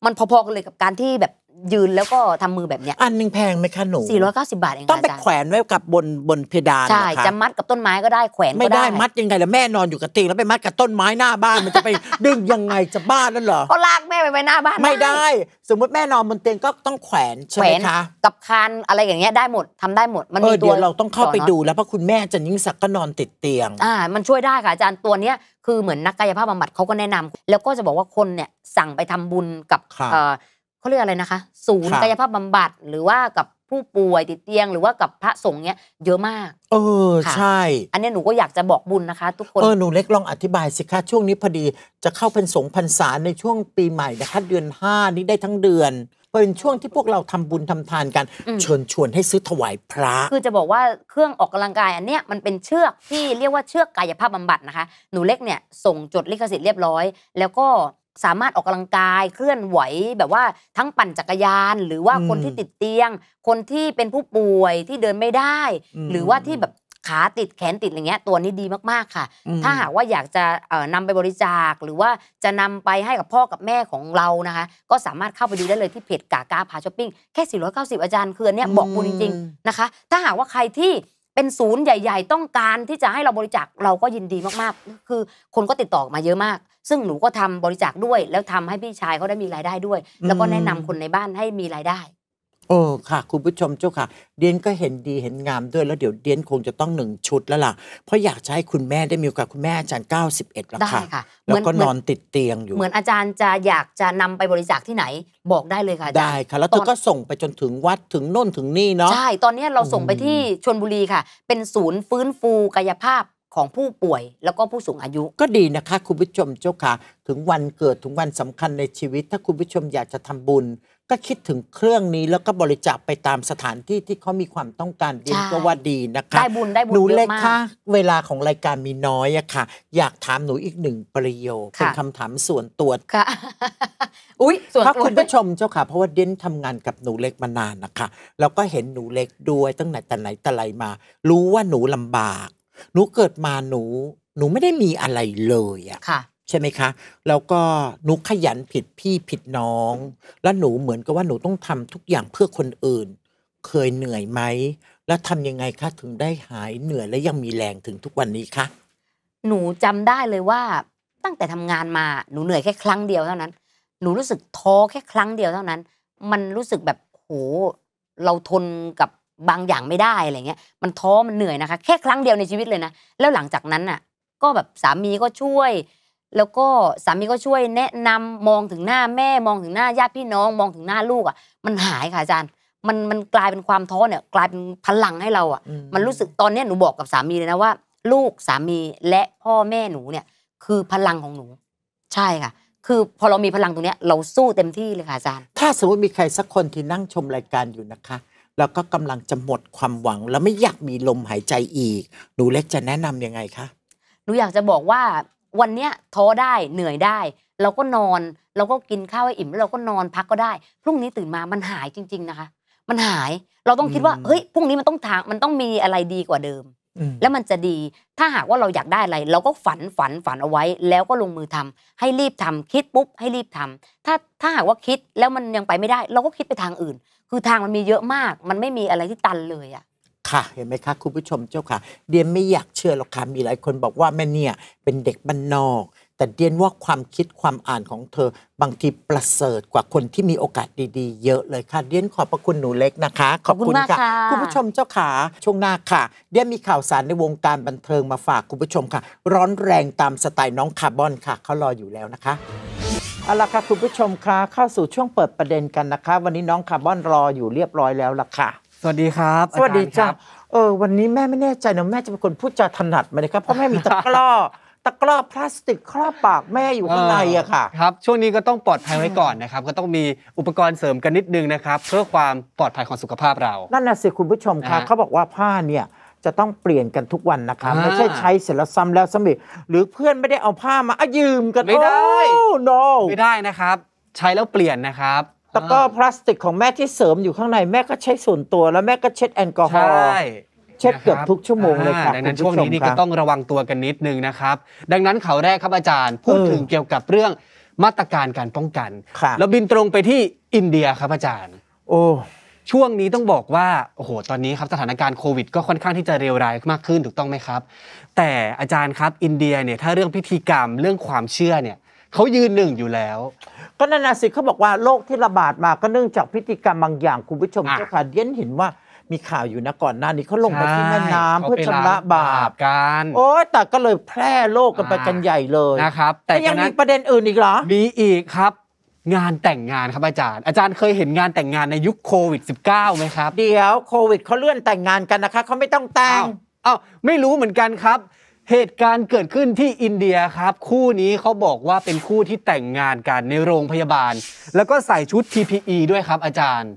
C: มันพอๆกันเลยกับการที่แบบยืนแล้วก็ทำมือแบบเนี้ย อันนึงแพงไหมคะหนู 490 บาทเองต้องไป
A: แขวนไว้กับบนบนเพดานใช่จะม
C: ัดกับต้นไม้ก็ได้แขวนไม่ได้มัด
A: ยังไงล่ะแม่นอนอยู่กับเตียงแล้วไปมัดกับต้นไม้หน้าบ้านมันจะไปดึงยังไงจะบ้านแล้วเหรอก
C: ็ลากแม่ไปไว้หน้าบ้านไม่ได้
A: สมมติแม่นอนบนเตียงก็ต้องแขวนใช่ไหมคะ
C: กับคานอะไรอย่างเงี้ยได้หมดทำได้หมดมันมีตัวเราต้องเข้าไปดูแล้ว
A: เพราะคุณแม่จะยิ่งสักก็นอนติดเตียงอ
C: ่ามันช่วยได้ค่ะอาจารย์ตัวเนี้ยคือเหมือนนักกายภาพบำบัดเขาก็แนะนำ แล้วก็จะบอกว่าคนเนี่ยสั่งไปทำบุญกับเขาเรียกอะไรนะคะ ศูนย์กายภาพบำบัดหรือว่ากับผู้ป่วยติดเตียงหรือว่า
A: กับพระสงฆ์เนี้ยเยอะมาก เออใช่ อันนี้หนูก็อยากจะบอกบุญนะคะ ทุกคนเออหนูเล็กลองอธิบายสิคะช่วงนี้พอดี จะเข้าพรรษงพรรษาในช่วงปีใหม่นะคะเดือนห้านี้ได้ทั้งเดือนเป็นช่วงที่พวกเราทำบุญทำทานกันเชิญชวนให้ซื้อถวายพ
D: ระ คื
C: อจะบอกว่าเครื่องออกกำลังกายอันเนี้ยมันเป็นเชือกที่เรียกว่าเชือกกายภาพบำบัดนะคะหนูเล็กเนี่ยส่งจดลิขสิทธิ์เรียบร้อย แล้วก็สามารถออกกำลังกายเคลื่อนไหวแบบว่าทั้งปั่นจักรยาน หรือว่าคนที่ติดเตียงคนที่เป็นผู้ป่วยที่เดินไม่ได้ หรือว่าที่แบบขาติดแขนติดอะไรเงี้ยตัวนี้ดีมากๆค่ะ ถ้าหากว่าอยากจะนำไปบริจาค หรือว่าจะนำไปให้กับพ่อกับแม่ของเรานะคะ ก็สามารถเข้าไปดูได้เลยที่เพจกากาพาช้อปปิ้งแค่ 490 อาจารย์ คือเนี่ยบอกบุญจริงๆนะคะ ถ้าหากว่าใครที่เป็นศูนย์ใหญ่ ๆ ต้องการที่จะให้เราบริจาคเราก็ยินดีมากๆ คือคนก็ติดต่อมาเยอะมากซึ่งหนูก็ทำบริจาคด้วย แล้วทำให้พี่ชายเขาได้มีรายได้ด้วย แล้วก็แนะนำคนในบ้านให้มีรายได้
A: โอ้ค่ะ คุณผู้ชมเจ้าค่ะ เดียนก็เห็นดีเห็นงามด้วยแล้วเดี๋ยวเดียนคงจะต้องหนึ่งชุดแล้วล่ะเพราะอยากใช้คุณแม่ได้มีโอกาสคุณแม่อาจารย์็ดแล้วค่ะคแล้วก็นอนติดเตียงอยู่เหมือน
C: อาจารย์จะอยากจะนำไปบริจาคที่ไหนบอกได้เลยค่ะ ได้ค่ะแล้วเธอก็
A: ส่งไปจนถึงวัดถึงโน่นถึงนี่เนาะใช่
C: ตอนนี้เราส่งไปที่ชนบุรีค่ะ เป็นศูนย์ฟื้นฟูกายภาพ
A: ของผู้ป่วยแล้วก็ผู้สูงอายุก็ดีนะคะคุณผู้ชมเจ้าค่ะ ถึงวันเกิด ถึงวันสำคัญในชีวิต ถ้าคุณผู้ชมอยากจะทำบุญ ก็คิดถึงเครื่องนี้แล้วก็บริจาคไปตามสถานที่ที่เขามีความต้องการดีก็ว่าดีนะคะได้บุญได้บุญหนูเล็กค่ะ เวลาของรายการมีน้อยอะค่ะ อยากถามหนูอีกหนึ่งประโยค เป็นคำถามส่วนตัวค่ะ อุ้ยส่วนตัวเพราะคุณผู้ชมเจ้าค่ะเพราะว่าเด้นทำงานกับหนูเล็กมานานนะคะแล้วก็เห็นหนูเล็กด้วยตั้งแต่ไหนแต่ไรมา รู้ว่าหนูลำบากหนูเกิดมาหนูหนูไม่ได้มีอะไรเลยอะ่ะ ใช่ไหมคะแล้วก็หนูขยันผิดพี่ผิดน้อง แล้วหนูเหมือนกับว่าหนูต้องทำทุกอย่างเพื่อคนอื่น เคยเหนื่อยไหมแล้วทำยังไงคะถึงได้หายเหนื่อยและยังมีแรงถึงทุกวันนี้คะ
C: หนูจำได้เลยว่าตั้งแต่ทำงานมาหนูเหนื่อยแค่ครั้งเดียวเท่านั้น หนูรู้สึกท้อแค่ครั้งเดียวเท่านั้น มันรู้สึกแบบโหเราทนกับบางอย่างไม่ได้อะไรเงี้ยมันท้อ มันเหนื่อยนะคะแค่ครั้งเดียวในชีวิตเลยนะแล้วหลังจากนั้นอ่ะ ก็แบบสามีก็ช่วย แล้วก็สามีก็ช่วยแนะนำมองถึงหน้าแม่มองถึงหน้าญาติพี่น้อง มองถึงหน้าลูกอ่ะ มันหายค่ะอาจารย์ มันมันกลายเป็นความท้อเนี่ย กลายเป็นพลังให้เราอ่ะ มันรู้สึกตอนเนี้ยหนูบอกกับสามีเลยนะว่า ลูกสามีและพ่อแม่หนูเนี่ย คือพลังของหนู ใช่ค่ะ คือพอเรามีพลังตรงนี้เราสู้เต็มที่เลยค่ะอาจารย์
A: ถ้าสมมติมีใครสักคนที่นั่งชมรายการอยู่นะคะแล้วก็กำลังจะหมดความหวัง แล้วไม่อยากมีลมหายใจอีก หนูเล็กจะแนะนํำยังไงคะ หนูอยากจะบอก
C: ว่าวันเนี้ยท้อได้เหนื่อยได้ เราก็นอน เราก็กินข้าวให้อิ่มแล้วเราก็นอนพักก็ได้ พรุ่งนี้ตื่นมามันหายจริง ๆ นะคะ มันหายเราต้องคิดว่าเฮ้ยพรุ่งนี้มันต้องทางมันต้องมีอะไรดีกว่าเดิมแล้วมันจะดีถ้าหากว่าเราอยากได้อะไรเราก็ฝันฝันฝันเอาไว้ แล้วก็ลงมือทำ ให้รีบทำ คิดปุ๊บให้รีบทำ ถ้าถ้าหากว่าคิดแล้วมันยังไปไม่ได้ เราก็คิดไปทางอื่นคือทางมันมีเยอะมาก มันไม่มีอะไรที่ตันเลยอะ
A: ค่ะ เห็นไหมคะคุณผู้ชมเจ้าค่ะ เดียนไม่อยากเชื่อหรอกค่ะ มีหลายคนบอกว่าแม่เนี่ยเป็นเด็กบ้านนอก แต่เดียนว่าความคิดความอ่านของเธอบางทีประเสริฐกว่าคนที่มีโอกาสดีๆ เยอะเลยค่ะ เดียนขอบพระคุณหนูเล็กนะคะ ขอบคุณค่ะ คุณผู้ชมเจ้าขาช่วงหน้าค่ะ เดียนมีข่าวสารในวงการบันเทิงมาฝากคุณผู้ชมค่ะ ร้อนแรงตามสไตล์น้องคาร์บอนค่ะ เขารออยู่แล้วนะคะเอาละค่ะคุณผู้ชมคะเข้าสู่ช่วงเปิดประเด็นกันนะคะ วันนี้น้องคาร์บอนรออยู่เรียบร้อยแล้วล่ะค่ะ
E: สวัสดีครับสวัสดี
A: จ้าเออวันนี้แม่ไม่แน่ใจนะแม่จะเป็นคนพูดจาถนัดไหมนะครับเพราะแม่มีตะกร
E: ้อตะกร้อพลาสติกครอบปากแม่อยู่ข้างในอะค่ะครับช่วงนี้ก็ต้องปลอดภัยไว้ก่อนนะครับก็ต้องมีอุปกรณ์เสริมกันนิดนึงนะครับเพื่อความปลอดภัยของสุขภาพเรา
A: นั่นน่ะสิคุณผู้ชมคะเขาบอกว่าผ้าเนี่ยจะต้องเปลี่ยนกันทุกวันนะครับ ไม่ใช่ใช้เสร็จแล้วซ้ำแล้วซ้ำอีกหรือเพื่อนไม่ได้เอาผ้ามาอายืมกันไม่ได้ no ไม่ได้นะครับ ใช้แล้วเปลี่ยนนะครับตะกร้อพลาสติกของแม่ที่เสริมอยู่ข้างในแม่ก็ใช้ส่วนตัว แล้วแม่ก็เช็ดแอลกอฮอล์เช็ดเกือบทุกชั่วโมงเลยครับดังนั้นช่วงนี้นี่ก็ต้องระ
E: วังตัวกันนิดนึงนะครับ ดังนั้นข่าวแรกครับอาจารย์ พูดถึงเกี่ยวกับเรื่องมาตรการการป้องกันแล้วบินตรงไปที่อินเดียครับอาจารย์ โอ้ช่วงนี้ต้องบอกว่า โอ้โห ตอนนี้ครับสถานการณ์โควิด ก็ค่อนข้างที่จะเร็วร้ายมากขึ้นถูกต้องไหมครับ แต่อาจารย์ครับอินเดียเนี่ยถ้าเรื่องพิธีกรรมเรื่องความเชื่อเนี่ยเขายืนหนึ่งอยู่แล้ว ก็นานาสิเขาบอกว่าโร
A: คที่ระบาดมาก็เนื่องจากพิธีกรรมบางอย่าง คุณผู้ชมเจ้าค่ะเดียนเห็นว่ามีข่าวอยู่นะก่อนหน้านี้เขาลงไปที่แม่น้ำเพื่อชำระบาปกันโอ้แต่ก็เลยแพร่โรคกันไปกัน
E: ใหญ่เลยนะครับ แต่ยังมีประเด็นอื่นอีกเหรอมีอีกครับงานแต่งงานครับอาจารย์ อาจารย์เคยเห็นงานแต่งงานในยุคโควิด -19 ไหมครับเดี๋ยวโควิดเขาเลื่อนแต่งงานกันนะคะเขาไม่ต้องแต่งอ้าวไม่รู้เหมือนกันครับ เหตุการณ์เกิดขึ้นที่อินเดียครับ คู่นี้เขาบอกว่าเป็นคู่ที่แต่งงานกันในโรงพยาบาล แล้วก็ใส่ชุด t p e ด้วยครับ อาจารย์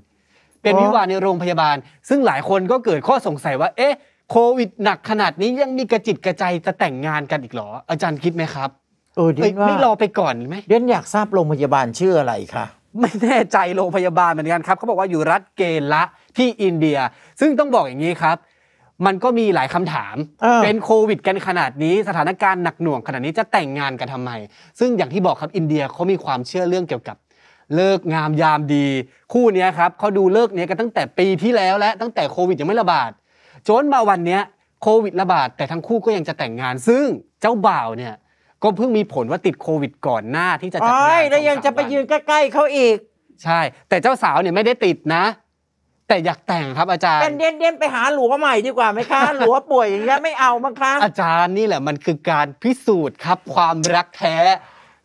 E: เป็นวิวาในโรงพยาบาล ซึ่งหลายคนก็เกิดข้อสงสัยว่าเอ๊ะโควิดหนักขนาดนี้ยังมีกระจิตกระใจจะแต่งงานกันอีกหรออาจารย์คิดไหมครับเออเดี๋ยว่าไม่รอไปก่อนไหมเดี๋ยวอยากทราบโรงพยาบาลชื่ออะไรคะไม่แน่ใจโรงพยาบาลเหมือนกันครับเขาบอกว่าอยู่รัฐเกละที่อินเดีย ซึ่งต้องบอกอย่างนี้ครับ มันก็มีหลายคำถาม เป็นโควิด กันขนาดนี้ สถานการณ์หนักหน่วงขนาดนี้จะแต่งงานกันทำไม ซึ่งอย่างที่บอกครับอินเดียเขามีความเชื่อเรื่องเกี่ยวกับเลิกงามยามดี คู่นี้ครับเขาดูเลิกเนี้ยกันตั้งแต่ปีที่แล้วและตั้งแต่โควิดยังไม่ระบาด จนมาวันเนี้ยโควิดระบาดแต่ทั้งคู่ก็ยังจะแต่งงาน ซึ่งเจ้าบ่าวเนี่ยก็เพิ่งมีผลว่าติดโควิด ก่อนหน้า ที่จะจัดงานแล้วยังจะไปยืนใกล้ๆเขาอีก ใช่ แต่เจ้าสาวเนี่ยไม่ได้ติดนะ แต่อยากแต่งครับอาจารย์ เป็
A: นเด่นๆไปหาหล
E: ววใหม่ดีกว่าไหมคะหลววป่วยอย่างเงี้ยไม่เอามั้งคะอาจารย์นี่แหละมันคือการพิสูจน์ครับความรักแท้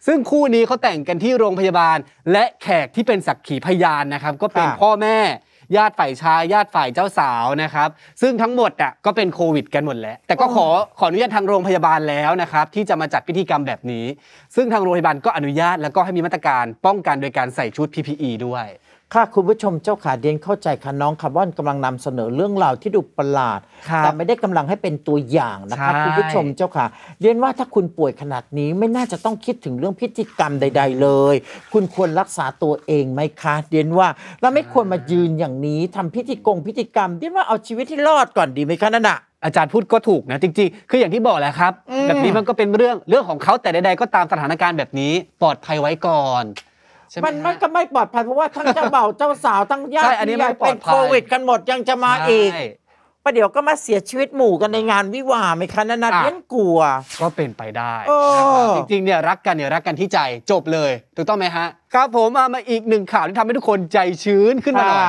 E: ซึ่งคู่นี้เขาแต่งกันที่โรงพยาบาล และแขกที่เป็นสักขีพยานนะครับ ก็เป็นพ่อแม่ญาติฝ่ายชายญาติฝ่ายเจ้าสาวนะครับ ซึ่งทั้งหมดอ่ะก็เป็นโควิดกันหมดแล้วแต่ก็ขอขออนุญาตทางโรงพยาบาลแล้วนะครับ ที่จะมาจัดพิธีกรรมแบบนี้ ซึ่งทางโรงพยาบาลก็อนุญาตแล้วก็ให้มีมาตรการป้องกันโดยการใส่ชุด PPE ด้วยค
A: ่ะคุณผู้ชมเจ้าขาเดียนเข้าใจค่ะน้องคาร์บอนกำลังนำเสนอเรื่องราวที่ดูประหลาดแต่ไม่ได้กำลังให้เป็นตัวอย่างนะคะคุณผู้ชมเจ้าขาเรียนว่าถ้าคุณป่วยขนาดนี้ไม่น่าจะต้องคิดถึงเรื่องพิธีกรรมใด ๆ เลย คุณควรรักษาตัวเองไหมคะเรียนว่าเราไม่ควรมายืนอย่างนี้ ทำพิธีกงพิธีกรรมเรียนว่าเอาชีวิตที่ร
E: อดก่อนดีไหมคะนั่นอะอาจารย์พูดก็ถูกนะจริงๆ คืออย่างที่บอกแหละครับ แบบนี้มันก็เป็นเรื่องเรื่องของเขาแต่ใดๆ ก็ตามสถานการณ์แบบนี้ปลอดภัยไว้ก่อนช่ไหมมันมันก็ไม่ปลอด
A: ภัยเพราะว่าทั้งเจ้าเบ่าวเจ้าสาว ทั้งญาติใช่อันนี้ไม่ปลอดภัยเป็นโควิด
E: กันหมดยังจะมาอีกประเดี๋ยวก็มาเสียชีวิตหมู่กันในงานวิวาไหมคะนันนา่เลี้ยงกลัว ก็เป็นไปได้จริงๆเนี่ยรักกันเนี่ยรักกันที่ใจ จบเลย ถูกต้องไหมฮะ ครับผมมาอีกหนึ่งข่าวที่ทำให้ทุกคนใจชื้นขึ้นมาหน่อย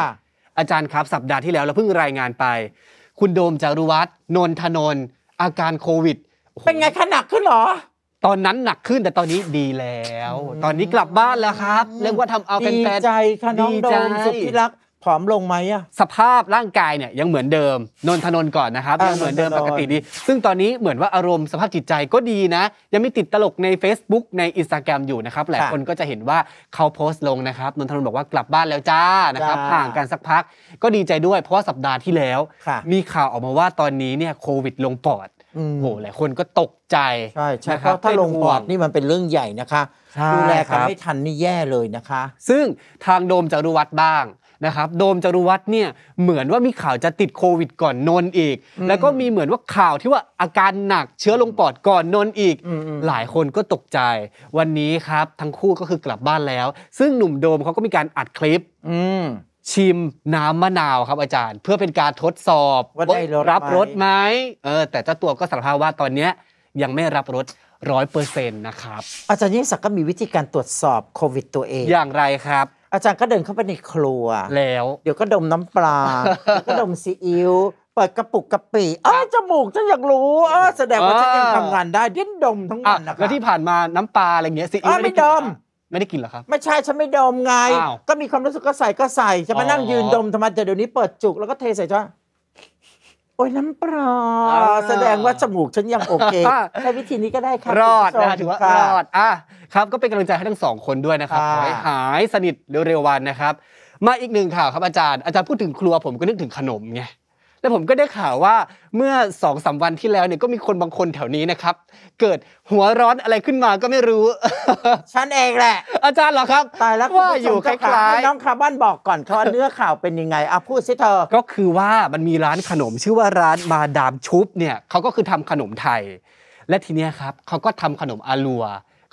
E: อาจารย์ครับสัปดาห์ที่แล้วเราเพิ่งรายงานไป คุณโดมจารุวัฒน์นนทนนท์อาการโควิด เป็นไงขนักขึ้นหรอตอนนั้นหนักขึ้นแต่ตอนนี้ดีแล้ว ตอนนี้กลับบ้านแล้วครับเรียกว่าทำเอาแฟนดีใจค่ะน้องโดมสุดที่รักผอมลงไหมอะสภาพร่างกายเนี่ยยังเหมือนเดิมนนทนนก่อนนะครับยังเหมือนเดิมปกติดี ซึ่งตอนนี้เหมือนว่าอารมณ์สภาพจิตใจก็ดีนะ ยังมีติดตลกใน Facebook ใน Instagram อยู่นะครับ หลายคนก็จะเห็นว่าเขาโพสต์ลงนะครับนนทนนบอกว่ากลับบ้านแล้วจ้านะครับห่างกันสักพัก ก็ดีใจด้วยเพราะว่าสัปดาห์ที่แล้วมีข่าวออกมาว่าตอนนี้เนี่ยโควิด ลงปอดโอ้โหหลายคนก็ตกใจใช่ใช่ครับถ้าลงปอดนี่มันเป็นเรื่องใหญ่นะคะดูแลกันไม่ทันนี่แย่เลยนะคะ ซึ่งทางโดมจารุวัตรบ้างนะครับโดมจรุวัตรเนี่ยเหมือนว่ามีข่าวจะติดโควิด ก่อนนอนอีก แล้วก็มีเหมือนว่าข่าวที่ว่าอาการหนักเชื้อลงปอดก่อนนอนอีกหลายคนก็ตกใจ วันนี้ครับ ทั้งคู่ก็คือกลับบ้านแล้ว ซึ่งหนุ่มโดมเขาก็มีการอัดคลิปชิมน้ำมะนาวครับ อาจารย์เพื่อเป็นการทดสอบว่าได้รับรสไหมเออแต่เจ้าตัวก็สารภาพว่าตอนเนี้ยยังไม่รับรสร้อยเปอร์เซ็นต์นะครับ
A: อาจารย์ยิ่งศักดิ์ก็มีวิธีการตรวจสอบโควิด ตัวเอง อย่าง
E: ไรครับ อา
A: จารย์ก็เดินเข้าไปในครัวแล้ว เดี๋ยวก็ดมน้ำปลาแล้วก็ดมซีอิ๊วเปิดกระปุกกระปีเออจมูกฉันอยากรู้เออแสดงว่าฉันยังทำงานได้ดิ้นดมทั้งวันนะครับแล้วที่ผ่านมาน้ำปลาอะไรเงี้ยซีอิ๊วไม่ดมไม่ได้กินเหรอครับ ไม่ใช่ ฉันไม่ดมไง ก็มีความรู้สึกก็ใส่ก็ใส่จะมานั่งยืนดมทำไมแต่เดี๋ยวนี้เปิดจุกแล้วก็เทใส่จ้าโอ้ยน้ำปลาแสดงว
E: ่าจมูกฉันยังโอเค
A: ใช้วิธีนี้ก็ได้ครับรอดนะถือว่ารอด
E: อ่ะครับก็เป็นกำลังใจให้ทั้งสองคนด้วยนะครับให้หายสนิทเร็วๆวันนะครับ มาอีกหนึ่งข่าวครับอาจารย์อาจารย์พูดถึงครัว ผมก็นึกถึงขนมไงแล่ผมก็ได้ข่าวว่าเมื่อสองสาวันที่แล้วเนี่ยก็มีคนบางคนแถวนี้นะครับ เกิดหัวร้อนอะไรขึ้นมาก็ไม่รู้ฉันเองแหละอาจารย์เหรอครับตายแล้วว่าอยู่คล้ายๆ น้องคาร์บอนบอกก่อนเขาเนื้อข่าวเป็นยังไงเอาพูดสิเธอ ก็คือว่ามันมีร้านขนมชื่อว่าร้านมาดามชุบเนี่ยเขาก็คือทำขนมไทย และทีเนี้ยครับเขาก็ทำขนมอาลัว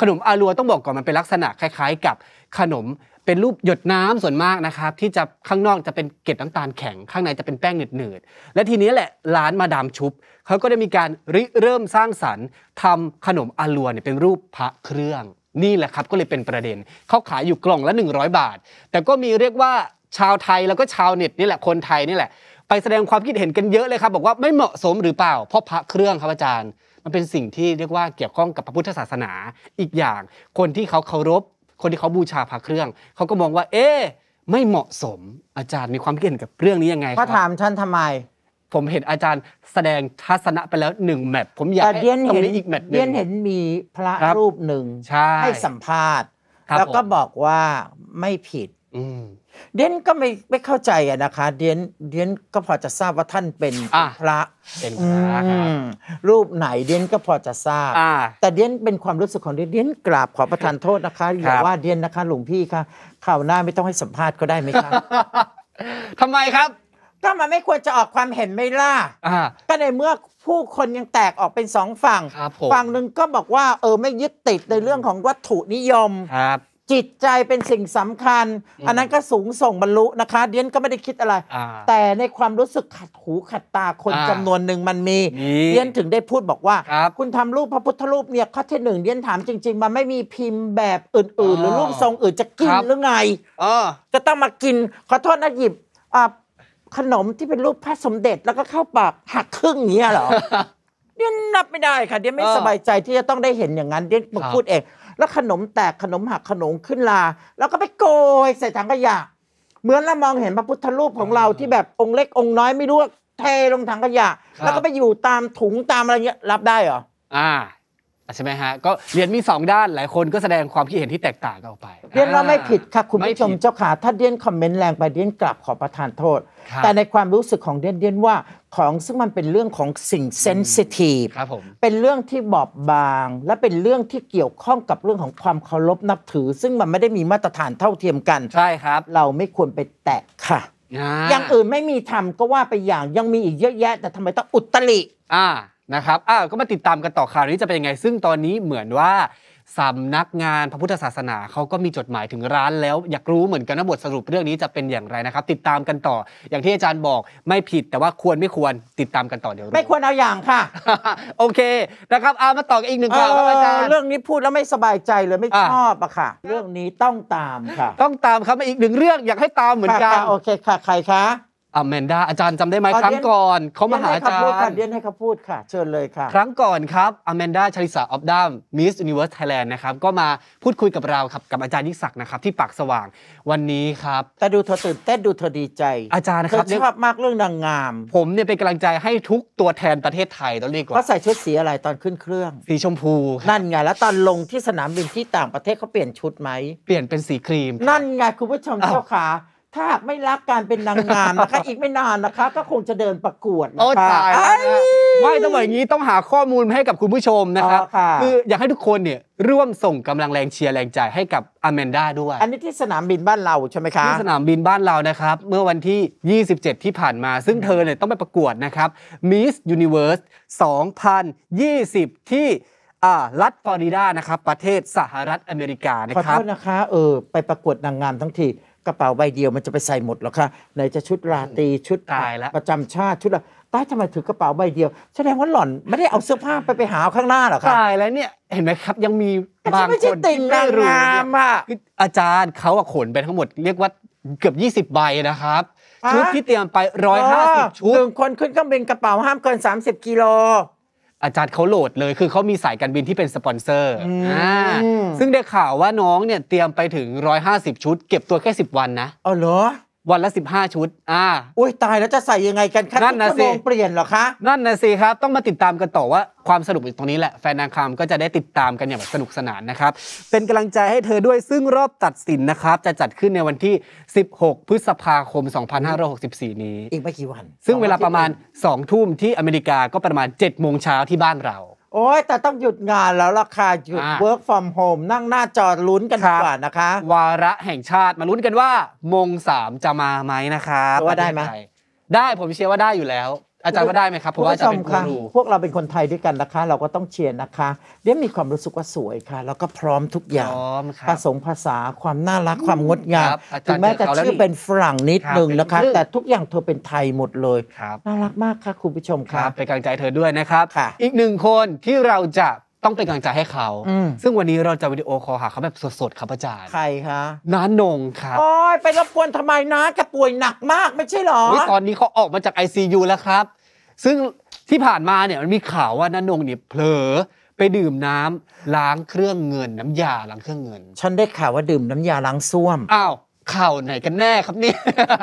E: ขนมอาลัวต้องบอกก่อนมันเป็นลักษณะคล้ายๆ กับขนมเป็นรูปหยดน้ำส่วนมากนะครับที่จะข้างนอกจะเป็นเกล็ดน้ำตาลแข็งข้างในจะเป็นแป้งเหนืดๆและทีนี้แหละร้านมาดามชุบเขาก็ได้มีการริเริ่มสร้างสรรค์ทำขนมอัลัวเนี่ยเป็นรูปพระเครื่องนี่แหละครับ ก็เลยเป็นประเด็นเขาขายอยู่กล่องละ 100 บาท แต่ก็มีเรียกว่าชาวไทยแล้วก็ชาวเน็ตนี่แหละคนไทยนี่แหละ ไปแสดงความคิดเห็นกันเยอะเลยครับบอกว่าไม่เหมาะสมหรือเปล่า เพราะพระเครื่องครับอาจารย์ มันเป็นสิ่งที่เรียกว่าเกี่ยวข้องกับพระพุทธศาสนาอีกอย่าง คนที่เขาเคารพคนที่เขาบูชาพระเครื่อง เขาก็มองว่าเอ๊ไม่เหมาะสมอาจารย์มีความคิดเห็นกับเรื่องนี้ยังไงคพ่อถารับมท่านทาไม ผมเห็นอาจารย์แสดงทัศนะไปแล้วหนึ่งแมตผมอยากตเรงนี้อีกแมตเดียนเห็นมีพระรรูปหนึ่งใให้สัมภาษณ์แล้วก็บอกว่าไม่ผิด
A: อืเดียนก็ไม่ไม่เข้าใจอะนะคะ เดียนเดียนก็พอจะทราบว่าท่านเป็นพระเป็นพระรูปไหนเดียนก็พอจะทราบแต่เดียนเป็นความรู้สึกของเดียนเดียนกราบขอประทานโทษนะคะอย่าว่าเดียนนะคะหลวงพี่คะข่าวหน้าไม่ต้องให้สัมภาษณ์ก็ได้ไหมคะทำไมครับ ก็มันไม่ควรจะออกความเห็นไม่ล่าก็ในเมื่อผู้คนยังแตกออกเป็นสองฝั่งฝั่งหนึ่งก็บอกว่าเออไม่ยึดติดในเรื่องของวัตถุนิยมครับจิตใจเป็นสิ่งสำคัญ อันนั้นก็สูงส่งบรรลุนะคะ เดียนก็ไม่ได้คิดอะไร แต่ในความรู้สึกขัดหูขัดตาคนจำนวนหนึ่งมันมี เดียนถึงได้พูดบอกว่า คุณทำรูปพระพุทธรูปเนี่ยข้อที่หนึ่งเดียนถามจริง ๆ มันไม่มีพิมพ์แบบอื่น ๆ หรือรูปทรงอื่นจะกิน หรือไงจะต้องมากิน ขอโทษนะหยิบขนมที่เป็นรูปพระสมเด็จแล้วก็เข้าปากหักครึ่งอย่างเงี้ยหรอเดียนนับไม่ได้ค่ะเดียนไม่สบายใจที่จะต้องได้เห็นอย่างนั้นเดียนพูดเองแล้วขนมแตก ขนมหักขนมขึ้นลา แล้วก็ไปโกยใส่ถังขยะ เหมือนเรามองเห็นพระพุทธรูปของเราที่แบบองค์เล็ก องค์น้อยไม่รู้เทลงถังขยะ แล้วก็ไปอยู่ตามถุงตามอะไรเงี้ย รับได้เหรอ
E: อ่าใช่ไหมฮะก็เหรียญมี2ด้านหลายคนก็แสดงความคิดเห็นที่แตกต่างกันออกไป เรียนว่าไม่ผ
A: ิดค่ะ คุณผู้ชมเจ้าขาถ้าเดียนคอมเมนต์แรงไปเดียนกลับขอประทานโทษ แต่ในความรู้สึกของเดียนเดียนว่าของ ซึ่งมันเป็นเรื่องของสิ่งเซนซิทีฟเป็นเรื่องที่บอบบาง และเป็นเรื่องที่เกี่ยวข้องกับเรื่องของความเคารพนับถือ ซึ่งมันไม่ได้มีมาตรฐานเท่าเทียมกันใช่ครับ เราไม่ควรไปแตะค่ะอย่างอื่นไม่มีทำก็ว่าไปอย่างยังมีอีกเยอะแยะแต่ทำไมต้องอุ
E: ตริอ่านะครับอ่าก็มาติดตามกันต่อข่าวนี้จะเป็นยังไง ซึ่งตอนนี้เหมือนว่าสำนักงานพระพุทธศาสนาเขาก็มีจดหมายถึงร้านแล้วอยากรู้เหมือนกันว่าบทสรุปเรื่องนี้จะเป็นอย่างไรนะครับ ติดตามกันต่อ อย่างที่อาจารย์บอกไม่ผิดแต่ว่าควรไม่ควรติดตามกันต่อเดี๋ยวไม่ควรเอาอย่างค่ะ โอเค นะครับ เอามาต่อกันอีกหนึ่งข่าวครับอาจารย์เรื่องนี้พูดแล้วไม่สบายใจเลยไม่ชอบอะค่ะ เรื่องนี้ต้องตามค่ะ ต้องตามครับอีกหนึ่งเรื่องอยากให้ตามเหมือนกัน โอเคค่ะ ใครคะอแมนดาอาจารย์จำได้ไหมครั้งก่อนเขามาหาอาจารย์เรี
A: ยนให้เขาพูดค่ะ เชิญเลยค่ะ
E: ครั้งก่อนครับอแมนดาชลิสาออฟดัมมิสยูนิเวิร์สไทยแลนด์นะครับก็มาพูดคุยกับเราครับกับอาจารย์ยิ่งศักดิ์นะครับที่ปากสว่างวันนี้ครับ แต่ดูเธอตื่นเต้นดูเธอดีใจ อาจารย์นะครับชอบมากเรื่องนางงาม ผมเนี่ยเป็นกำลังใจ
A: ให้ทุกตัวแทนประเทศไทยตอนนี้ก่อนเขาใส่ชุดสีอะไรตอนขึ้นเครื่อง
E: สีชมพู นั่นไงแ
A: ล้วตอนลงที่สนามบินที่ต่างประเทศเขาเปลี่ยนชุดไหมเปลี่ยนเป็นสีครีมนั่นไงคุณผู้ชมเจ้าขาถ้าไม่รักการเป็นนางงามนะคะอีกไม่นานนะคะก็คงจะเดินประกวดนะคโอ้ตายไม่ต้องบอย่างนี
E: ้ต้องหาข้อมูลให้กับคุณผู้ชมนะครับคืออยากให้ทุกคนเนี่ยร่วมส่งกำลังแรงเชียร์แรงใจให้กับอแมนด้าด้วย อันนี้ที่สนามบินบ้านเราใช่ไหมคะที่สนามบินบ้านเรานะครับเมื่อวันที่ 27 ที่ผ่านมา ซึ่งเธอเนี่ยต้องไปประกวดนะครับ Miss Universe 2020 ที่รัฐฟลอริดา นะครับประเทศสหรัฐอเมริกานะครับขอโทษนะ
A: คะเออไปประกวดนางงามทั้งทีกระเป๋าใบเดียวมันจะไปใส่หมดหรอคะไหนจะชุดราตรีชุดตายแล้วประจำชาติชุดะตายทำไมถือกระเป๋าใบเดียวแสดงว่าหล่อนไม่ได้เอาเสื้อผ้าไปไปหาข้างหน้าหรอคะตายแล้วเนี่ยเห็นไหมครั
E: บยังมีบางคนที่ไม่รู้อืออาจารย์เขาขนไปทั้งหมดเรียกว่าเกือบ 20ใบนะครับชุดที่เตรียมไป150ชุดหนึ่งคนขึ้นก็เป็นกระเป๋าห้ามเกิน30 กิโลอาจารย์เขาโหลดเลย คือเขามีสายการบินที่เป็นสปอนเซอร์ ซึ่งได้ข่าวว่าน้องเนี่ยเตรียมไปถึง 150 ชุด เก็บตัวแค่ 10 วันนะอ๋อเหรอวันละ15 ชุด อ่า อุ้ยตายแล้วจะใส่ยังไงกันคะนั่นนะงสิเปลี่ยนเหรอคะ นั่นนะสิครับ ต้องมาติดตามกันต่อว่าความสนุกอยู่ตรงนี้แหละแฟนนางคำก็จะได้ติดตามกันอย่างสนุกสนานนะครับ เป็นกำลังใจให้เธอด้วย ซึ่งรอบตัดสินนะครับ จะจัดขึ้นในวันที่ 16 พฤษภาคม 2564 นี้ อีกไม่กี่วัน ซึ่งเวลาประมาณ2ทุ่มที่อเมริกาก็ประมาณ7โมงเช้าที่บ้านเรา
A: โอ้ยแต่ต้องหยุดงานแล้วราคาหยุด work
E: from home นั่งหน้าจอลุ้นกันดีกว่านะคะ วาระแห่งชาติมาลุ้นกันว่า มงสามจะมาไหมนะคะ ว่าได้ไหม ได้ผมเชื่อว่าได้อยู่แล้วอาจารย์ก็ได้ไหมครับเพราะว่าจะเป็นครู
A: พวกเราเป็นคนไทยด้วยกันนะคะ เราก็ต้องเชียร์นะคะ เดี๋ยวมีความรู้สึกว่าสวยค่ะ แล้วก็พร้อมทุกอย่างผสมภาษาความน่ารักความงดงามถึงแม้จะชื่อเป็นฝ
E: รั่งนิดนึงนะคะ แต่ทุกอย่างเธอเป็นไทยหมดเลยน่ารักมากค่ะคุณผู้ชมครับเป็นกำลังใจเธอด้วยนะครับอีกหนึ่งคนที่เราจะต้องเป็นกำลังใจให้เขา ซึ่งวันนี้เราจะวิดีโอคอลหาเขาแบบสดๆครับอาจารย์ ใครคะน้านงครับ โอ้ยไปรบกวนทำไมนะแกป่วยหนักมากไม่ใช่หรอตอนนี้เขาออกมาจาก ICU แล้วครับ ซึ่งที่ผ่านมาเนี่ยมันมีข่าวว่าน้านงเนี่ย เผลอไปดื่มน้ำล้างเครื่องเงิน น้ำยาล้างเครื่องเงิน ฉันได้ข่าวว่าดื่มน้ำยาล้างส้วม อ้าวข่าว
A: ไหนกันแน่ครับนี่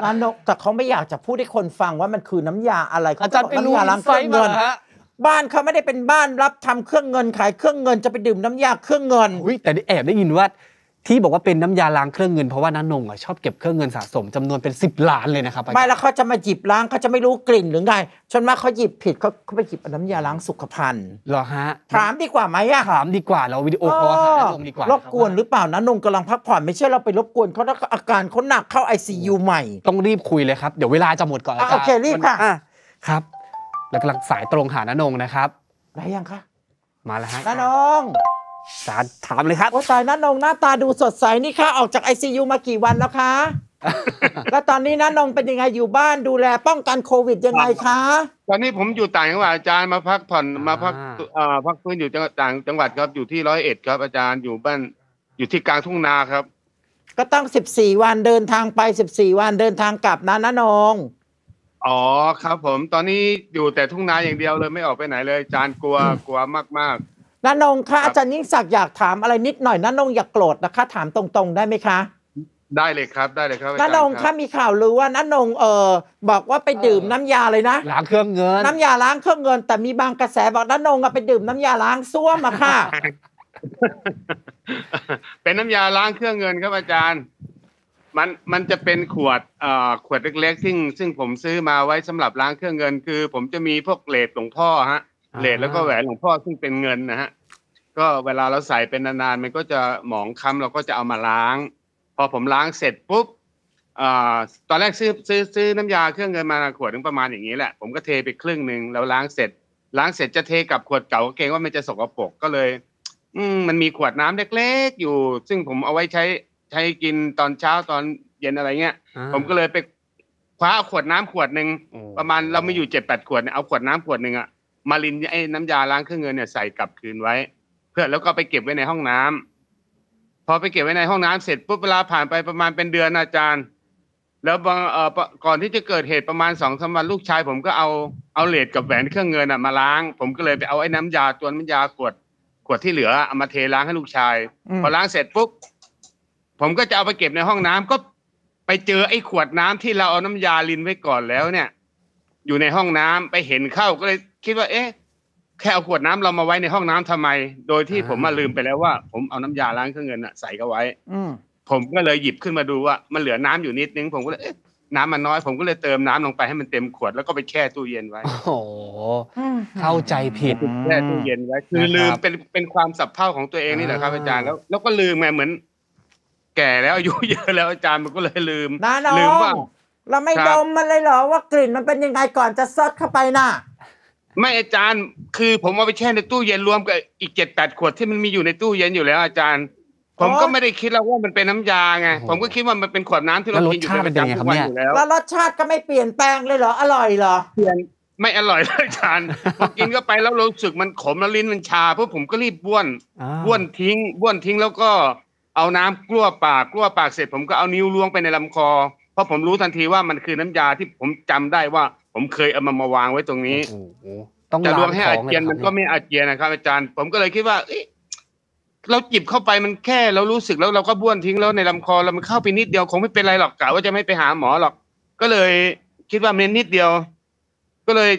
A: น้านกแต่เขาไม่อยากจะพูดให้คนฟังว่ามันคือน้ำยาอะไรเขอาจารย์ไปรู้น้ำยาล้างเครื่องเงินฮะ
E: บ้านเขาไม่ได้เป็นบ้านรับทำเครื่องเงินขายเครื่องเงินจะไปดื่มน้ำยาเครื่องเงินอุ้ยแต่ได้แอบได้ยินว่าที่บอกว่าเป็นน้ำยาล้างเครื่องเงินเพราะว่าน้านงอ่ะชอบเก็บเครื่องเงินสะสม จำนวนเป็น10ล้านเลยนะครับไม่แล้วเขาจะมาหยิบล้างเขาจะไม่รู้กลิ่นหรือไงชนมาเข
A: าหยิบผิดเขาเขาไปหยิบน้ำยาล้างสุขภัณฑ์เหรอฮะ ถามดีกว่าไหมอะถามดีกว่าเราวิดีโอคอลหาน้านงดีกว่ารบกวน หรือเปล่าน้านงกำลังพักผ่อนไม่ใช่เราไปรบกวนเขาแล้วอาการเขาหนัก
E: เข้า ICU ใหม่ ต้องรีบคุยเลยครับเดี๋ยวเวลาจะหมดก่อนแล้วโอเครีบค่ะครับำลักสายตรงหาณนงนะครับได้ยังคะ มาแล้วฮะณนงสารถามเลยครับโอ้ตายณนงหน้าตาดูสดใสนี่คะออกจากียูมากี่วันแล้วคะ
A: แล้วตอนนี้นนงเป็นยังไงอยู่บ้านดูแลป้องกันโควิดยังไงคะ
D: ตอนนี้ผมอยู่ต่างจังหวัดอาจารย์มาพักผ่อนมาพักพักฟื้นอยู่ต่างจังหวัดครับอยู่ที่ร้อยเอ็ดครับ อาจารย์อยู่บ้านอยู่ที่กลางทุ่งนาครับ
A: ก็ต้องสิบสี่วันเดินทางไปสิบสี่วันเดินทางกลับนะนนง
D: อ๋อครับผม ตอนนี้อยู่แต่ทุ่งนาอย่างเดียวเลยไม่ออกไปไหนเลยจานกลัวกลัวมากมาก
A: นันนงคะอาจารย์ยิ่งศักดิ์อยากถามอะไร นิดหน่อยนันนงอย่าโกรธนะคะ ถามตรง ๆ ได้ไหมคะ
D: ได้เลยครับได้เลยครับนันนงครับมี
A: ข่าวรือว่านันนงเออบอกว่าไปดื่มน้ำยาเลยนะล้างเครื่องเงิน น้ำยาล้างเครื่องเงินแต่มีบางกระแสบอกนันนงไปดื่มน้ำยาล้างซ้วมอะค่ะ
D: เป็นน้ำยาล้างเครื่องเงินครับอาจารย์มันมันจะเป็นขวดเอ่อขวดเล็ก ๆซึ่งซึ่งผมซื้อมาไว้สำหรับล้างเครื่องเงินคือ ผมจะมีพวกเลดหลวงพ่อฮะเลดแล้วก็แหวนหลวงพ่อซึ่งเป็นเงินนะฮะ ก็เวลาเราใส่เป็นนานๆมันก็จะหมองค้ำเราก็จะเอามาล้าง พอผมล้างเสร็จปุ๊บอตอนแรกซื้อซื้อซื้อน้ำยาเครื่องเงินมาขวดนึงประมาณอย่างนี้แหละผมก็เทไปครึ่งหนึ่งแล้วล้างเสร็จ ล้างเสร็จจะเทกับขวดเก่าก็เกรงว่ามันจะสกปรกก็เลย อืมันมีขวดน้ำเล็ก ๆ อยู่ ซึ่งผมเอาไว้ใช้ใช้กินตอนเช้าตอนเย็นอะไรเงี้ย ผมก็เลยไปคว้าขวดน้ำขวดหนึ่งประมาณเราไม่อยู่เจ็ดแปดขวดเนี่ยเอาขวดน้ำขวดหนึ่งอะมาลินไอ้น้ำยาล้างเครื่องเงินเนี่ยใส่กลับคืนไว้ เพื่อแล้วก็ไปเก็บไว้ในห้องน้ำ พอไปเก็บไว้ในห้องน้ำ เสร็จปุ๊บเวลาผ่านไปประมาณเป็นเดือนอาจารย์ แล้วเอ่อก่อนที่จะเกิดเหตุประมาณสองสามวันลูกชาย ผมก็เอาเอาเลดกับแหวนเครื่องเงินอะมาล้างผมก็เลยไปเอาไอ้น้ำยาตัวน้ำยาขวดขวดที่เหลือเอามาเทล้างให้ลูกชาย พอล้างเสร็จปุ๊บผมก็จะเอาไปเก็บในห้องน้ำก็ ไปเจอไอ้ขวดน้ำที่เราเอาน้ำยาลินไว้ก่อนแล้ว เนี่ย อยู่ในห้องน้ำไปเห็นเข้าก็เลยคิดว่า เอ๊ะแค่เอาขวดน้ำเรามาไว้ในห้องน้ำทำไม โดยที่ผมมาลืมไปแล้วว่า ผมเอาน้ำยาล้างเครื่องเงินอะใส่เข้าไว้ อืผมก็เลยหยิบขึ้นมาดูว่ามันเหลือน้ำอยู่นิดนึงผมก็เลยน้ำมันน้อยผมก็เลยเติมน้ำลงไปให้มันเต็มขวดแล้วก็ไปแช่ตู้เย็นไว้
E: โอ้เข้าใจผิดแช่ตู้เย็นไว้ คือลืมเ
D: ป็นเป็นความสับเพ่าของตัวเองนี่แหละครับอาจารย์แล้วแล้วก็ลืมไงเหมือนแก่แล้วอายุเยอะแล้วอาจารย์มันก็เลยลืมนอลืมว่า
A: เราไม่ดมมันเลยเหรอว่ากลิ่นมันเป็นยังไงก่อนจะซดเข้าไปน่ะ
D: ไม่อาจารย์คือผมเอาไปแช่ในตู้เย็นรวมกับอีกเจ็ดแปดขวดที่มันมีอยู่ในตู้เย็นอยู่แล้ว อาจารย์ ผมก็ไม่ได้คิดแล้วว่ามันเป็นน้ำยาไง ผมก็คิดว่ามันเป็นขวดน้ำที่เรากินอยู่ในประจำทุกวันอยู่แล้วแล้ว
A: รสชาติก็ไม่เปลี่ยนแปลงเลยเหรออร่อยเหรอ เปลี่ยน
D: ไม่อร่อยเลยอาจารย์พอกินก็ไปแล้วรู้สึกมันขมแล้วลิ้นมันชาเพราะผมก็รีบบ้วนบ้วนทิ้งบ้วนทิ้งแล้วก็เอาน้ำกลั้วปากกลั้วปากเสร็จผมก็เอานิ้วล้วงไปในลำคอ เพราะผมรู้ทันทีว่ามันคือน้ำยาที่ผมจำได้ว่า ผมเคยเอามามาวางไว้ตรงนี้
E: จะล้วงให้อาเจียนมันก็ไม่
D: อาเจียนนะครับอาจารย์ผมก็เลยคิดว่าเราจิบเข้าไปมันแค่เรารู้สึกแล้วเราก็บ้วนทิ้งแล้วในลำคอเรามันเข้าไปนิดเดียวคงไม่เป็นไรหรอกกะว่าจะไม่ไปหาหมอหรอก ก็เลย คิดว่าเมนนิดเดียว ก็เลย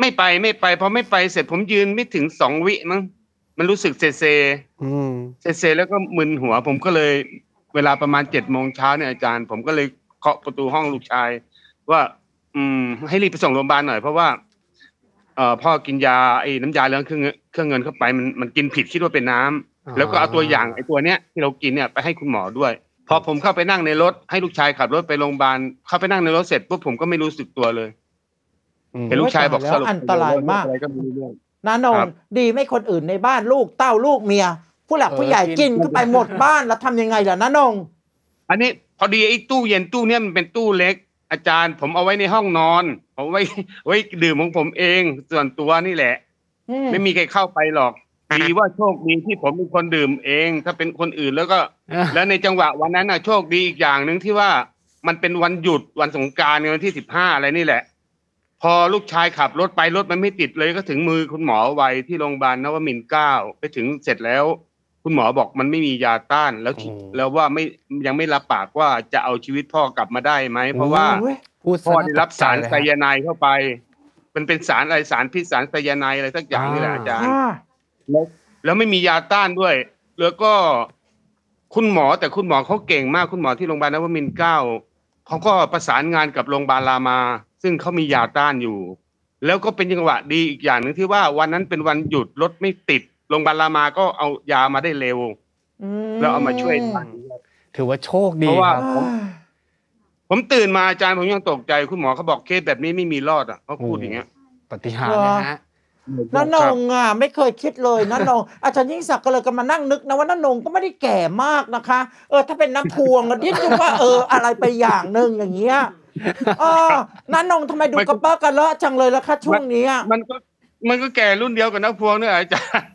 D: ไม่ไปไม่ไปพอไม่ไปเสร็จ ผมยืนไม่ถึงสองวิมั้งมันรู้สึกเซเซเซเซ แล้วก็มึนหัว ผมก็เลย เวลาประมาณเจ็ดโมงเช้าเนี่ยอาจารย์ ผมก็เลยเคาะประตูห้องลูกชาย ว่า อืม ให้รีบไปส่งโรงพยาบาลหน่อยเพราะว่าเอพ่อกินยาไอ้น้ำยาเลี้ยงเครื่องเครื่องเงินเข้าไปมันมันกินผิดคิดว่าเป็นน้ำ แล้วก็เอาตัวอย่างไอ้ตัวเนี้ยที่เรากินเนี่ยไปให้คุณหมอด้วยพอผมเข้าไปนั่งในรถให้ลูกชายขับรถไปโรงพยาบาลเข้าไปนั่งในรถเสร็จปุ๊บผมก็ไม่รู้สึกตัวเลยเห็นลูกชายบอกสรุปอันตรายมากอะไรก็ไม่รู้
A: เรื่องนะนงดีไม่คนอื่นในบ้านลูกเต้าลูกเมียผู้หลักผู้ใหญ่กินก็ไปหมดบ้า
D: นแล้วทำยังไงล่ะนะนงอันนี้ พอดีไอ้ตู้เย็นตู้เนี้ยมันเป็นตู้เล็ก อาจารย์ ผมเอาไว้ในห้องนอนผมไว้ไว้ดื่มของผมเอง ส่วนตัวนี่แหละไม่มีใครเข้าไปหรอก ดีว่าโชคดีที่ผมเป็นคนดื่มเอง ถ้าเป็นคนอื่นแล้วก็แล้วในจังหวะวันนั้นน่ะโชคดีอีกอย่างหนึ่งที่ว่ามันเป็นวันหยุดวันสงการานวันที่สิบห้าอะไรนี่แหละพอลูกชายขับรถไป รถมันไม่ติดเลยก็ถึงมือคุณหมอไวที่โรงพยาบาลนวมินเก้าไปถึงเสร็จแล้ว คุณหมอบอกมันไม่มียาต้านแล้ว แล้วว่าไม่ยังไม่รับปากว่าจะเอาชีวิตพ่อกลับมาได้ไหม เพราะว่า พ่อได้รับสารไซยาไนเข้าไปมันเป็นสารอะไร สารพิษสารไซยาไนอะไรสักอย่างนี่แหละอาจารย์ แล้วไม่มียาต้านด้วย แล้วก็คุณหมอแต่คุณหมอเขาเก่งมาก คุณหมอที่โรงพยาบาลนวมินเก้าเขาก็ประสานงานกับโรงพยาบาลรามา ซึ่งเขามียาต้านอยู่ แล้วก็เป็นจังหวะดีอีกอย่างหนึ่งที่ว่าวันนั้นเป็นวันหยุด รถไม่ติด โรงพยาบาลรามาก็เอายามาได้เร็วแล้วเอามาช่วยัถือว่าโชคดีเพราะว่าผม ผมตื่นมา อาจารย์ผมยังตกใจคุณหมอเขาบอกเคสแบบนี้ไม่มีรอดอ่ะเขาพูดอย่างเงี้ยปฏิหารนะฮะนันนง
A: อ่ะไม่เคยคิดเลยนันนงอาจารย์ยิ่งศักดิ์ก็เลยก็มานั่งนึก นะว่านันนงก็ไม่ได้แก่มากนะคะ เออ ถ้าเป็นนักพวงก็ดิ้งว่า เอออะไรไปอย่างหนึ่งอย่างเงี้ยออนันนงทำไมดูกระเปาะกระเลาะจังเลยล่ะคะช่วงนี้
D: มันก็มันก็แก่รุ่นเดียวกับนักพวงเนี่ยอาจารย์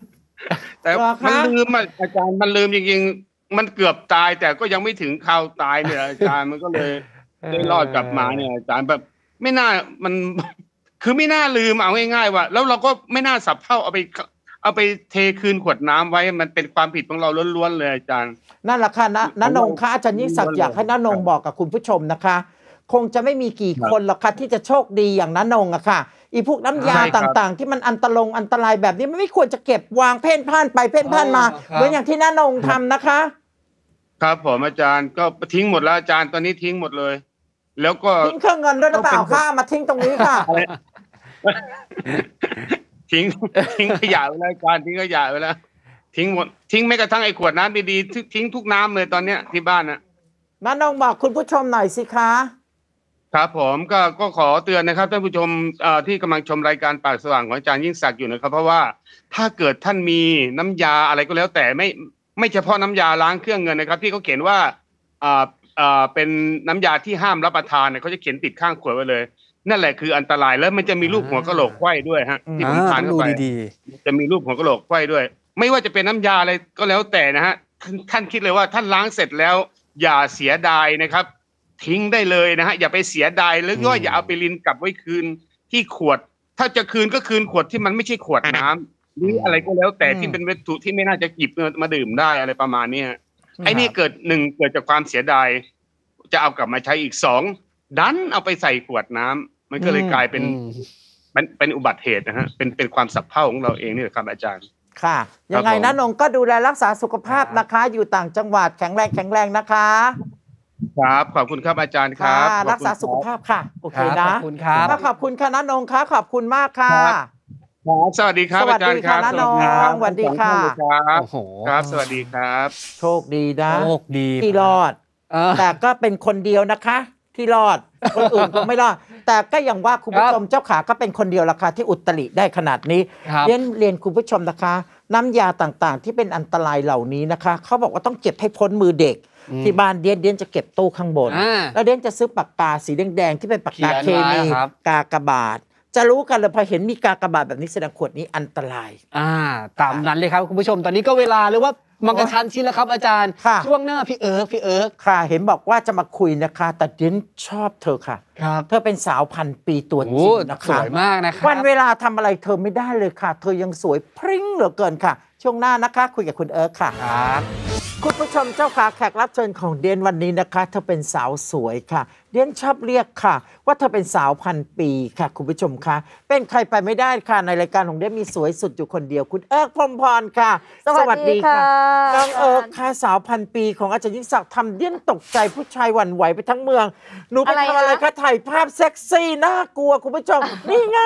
D: แต่มันลืมอาจารย์มันลืมจริงๆ มันเกือบตายแต่ก็ยังไม่ถึงข่าวตายเนี่ยอาจารย์มันก็เลย
E: ได้รอดกลับมาเนี่ย
D: อาจารย์แบบไม่น่ามันคือไม่น่าลืมเอาง่ายๆ ว่ะแล้วเราก็ไม่น่าสับเท่าเอาไปเอาไปเทคืนขวดน้ำไว้มันเป็นความผิดของเราล้วนๆเลยอาจารย์
A: นั่นแหละค่ะนะนนงค่ะอาจารย์ยิ่งศักดิ์อยากให้นนงบอกกับคุณผู้ชมนะคะ คงจะไม่มีกี่คนหรอกค่ะที่จะโชคดีอย่างนนงอะค่ะอีพวกน้ำยาต่าง ๆ ที่มันอันตรงอันตรายแบบนี้มันไม่ควรจะเก็บวางเพ่นพ่านไปเพ่นพ่านมาเหมือนอย่างที่นนงทำนะคะ
D: ครับผมอาจารย์ก็ทิ้งหมดแล้วอาจารย์ตอนนี้ทิ้งหมดเลย แล้วก็ทิ้งเครื่
A: องเงินด้วยหรือเปล่าค่ะมาทิ้งตรงนี้ค่ะ
D: ทิ้งทิ้งขยะไปแล้วการทิ้งขยะไปแล้วทิ้งหมดทิ้งแม้กระทั่งไอ้ขวดน้ำดีๆทิ้งทุกน้ำเลยตอนเนี้ยที่บ้านนะ
A: น้าน้องบอกคุณผู้
D: ชมหน่อยสิคะครับผมก็ก็ขอเตือนนะครับท่านผู้ชมที่กำลังชมรายการปากสว่างของอาจารย์ยิ่งศักดิ์อยู่นะครับเพราะว่าถ้าเกิดท่านมีน้ำยาอะไรก็แล้ว แต่ไม่ไม่เฉพาะน้ำยาล้างเครื่องเงินนะครับที่เขาเขียนว่าอ่าอ่าเป็นน้ำยาที่ห้ามรับประทานเนี่ยเขาจะเขียนติดข้างขวดไว้เลยนั่นแหละคืออันตรายแล้วมันจะมีรูปหัวกระโหลกไข้ด้วยฮะที่ผมทานเข้าไปจะมีรูปหัวกระโหลกไข้ด้วย ไม่ว่าจะเป็นน้ำยาอะไรก็แล้วแต่นะฮะท่านคิดเลยว่าท่านล้างเสร็จแล้วอย่าเสียดายนะครับ ทิ้งได้เลยนะฮะอย่าไปเสียดายแล้วก็อย่าเอาไปลินกลับไว้คืนที่ขวด ถ้าจะคืนก็คืนขวดที่มันไม่ใช่ขวดน้ำหรืออะไรก็แล้วแต่ที่เป็นวัตถุที่ไม่น่าจะหยิบมาดื่มได้อะไรประมาณนี้ไอ้นี่เกิดหนึ่งเกิดจากความเสียดายจะเอากลับมาใช้อีกสองดันเอาไปใส่ขวดน้ำมันก็เลยกลายเป็น มันเป็นอุบัติเหตุนะฮะเป็นเป็นความสับเพ่าของเราเองนี่แหละครับอาจารย์ค่ะยังไงนะ
A: นงก็ดูแลรักษาสุขภาพนะคะ อยู่ต่างจังหวัดแข็งแรงแข็งแรงนะคะ
D: ครับ ขอบคุณครับอาจารย์ครับรักษาสุขภ
A: าพค่ะ โอเคนะขอบคุณครับขอบคุณค่ะนันงค่ะขอบคุณมากค่ะ
D: สวัสดีครับสวัสดีค่ะน้องสวัสดีค่ะโอ้โหครับ สวัสดี
A: ครับโชคดีนะโชคดี ที่รอดแต่ก็เป็นคนเดียวนะคะที่รอด คนอื่นก็ไม่รอด แต่ก็อย่างว่าคุณผู้ชมเจ้าขาก็เป็นคนเดียวราคาที่อุตริได้ขนาดนี้เรียนเรียนคุณผู้ชมนะคะ น้ำยาต่างๆที่เป็นอันตรายเหล่านี้นะคะ เขาบอกว่าต้องเก็บให้พ้นมือเด็ก ที่บ้านเดียนเดียนจะเก็บตู้ข้างบน แล้วเดียนจะซื้อปากกาสีแดงๆที่เป็นปากกาเคมีกากระบาดจะรู้กันเลยพอเห็นมีกากระบาดแบบนี้แสดงขวดนี้อันตราย อ่าตามนั้นเลยครับ คุณผู้ชมตอนนี้ก็เวลาหรือว่ามังกรชันชินแล้วครับอาจารย์ค่ะช่วงหน้าพี่เอิร์กพี่เอิร์กค่ะ เห็นบอกว่าจะมาคุยนะคะแต่เดนชอบเธอค่ะครับเธอเป็นสาวพัน ปีตัวจริงนะคะสวยมากนะครับวันเวลาทำอะไรเธอไม่ได้เลยค่ะ เธอยังสวยพริ้งเหลือเกินค่ะ ช่วงหน้านะคะ คุยกับคุณเอิร์กค่ะครับคุณผู้ชมเจ้าขาแขกรับเชิญของเดียนวันนี้นะคะเธอเป็นสาวสวยค่ะ เดียนชอบเรียกค่ะ ว่าเธอเป็นสาวพันปีค่ะ คุณผู้ชมคะเป็นใครไปไม่ได้ค่ะ ในรายการของเดียนมีสวยสุดอยู่คนเดียวคุณเอิร์กพรมพรค่ะ สวัสดีค่ะน้องเอิร์กค่ะ สาวพัน ปี ของอาจารย์ยิ่งศักดิ์ทำเดียนตกใจผู้ชายหวั่นไหวไปทั้งเมืองหนูไปทำอะไรคะถ่ายภาพเซ็กซี่น่ากลัวคุณผู้ชมนี่ไง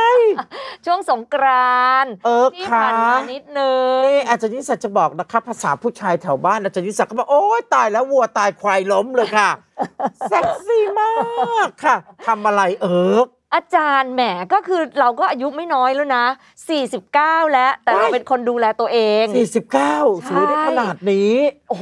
A: ช่วงสงกรานต์ที่ผ่านมานิด
B: นึงอ
A: าจารย์ยิ่งศักดิ์จะบอกนะคะภาษาผู้ชายแถวบ้านอาจารย์ยุศักดิ์ก็บอกโอ้ยตายแล้ว วัวตายควายล้มเลยค่ะ
B: เซ็กซี่มากค่ะทำอะไรเอิบอาจารย์แหมก็คือเราก็อายุไม่น้อยแล้วนะ 49 แล้ว แต่เราเป็นคนดูแลตัวเอง 49สวยได้ขนาดนี้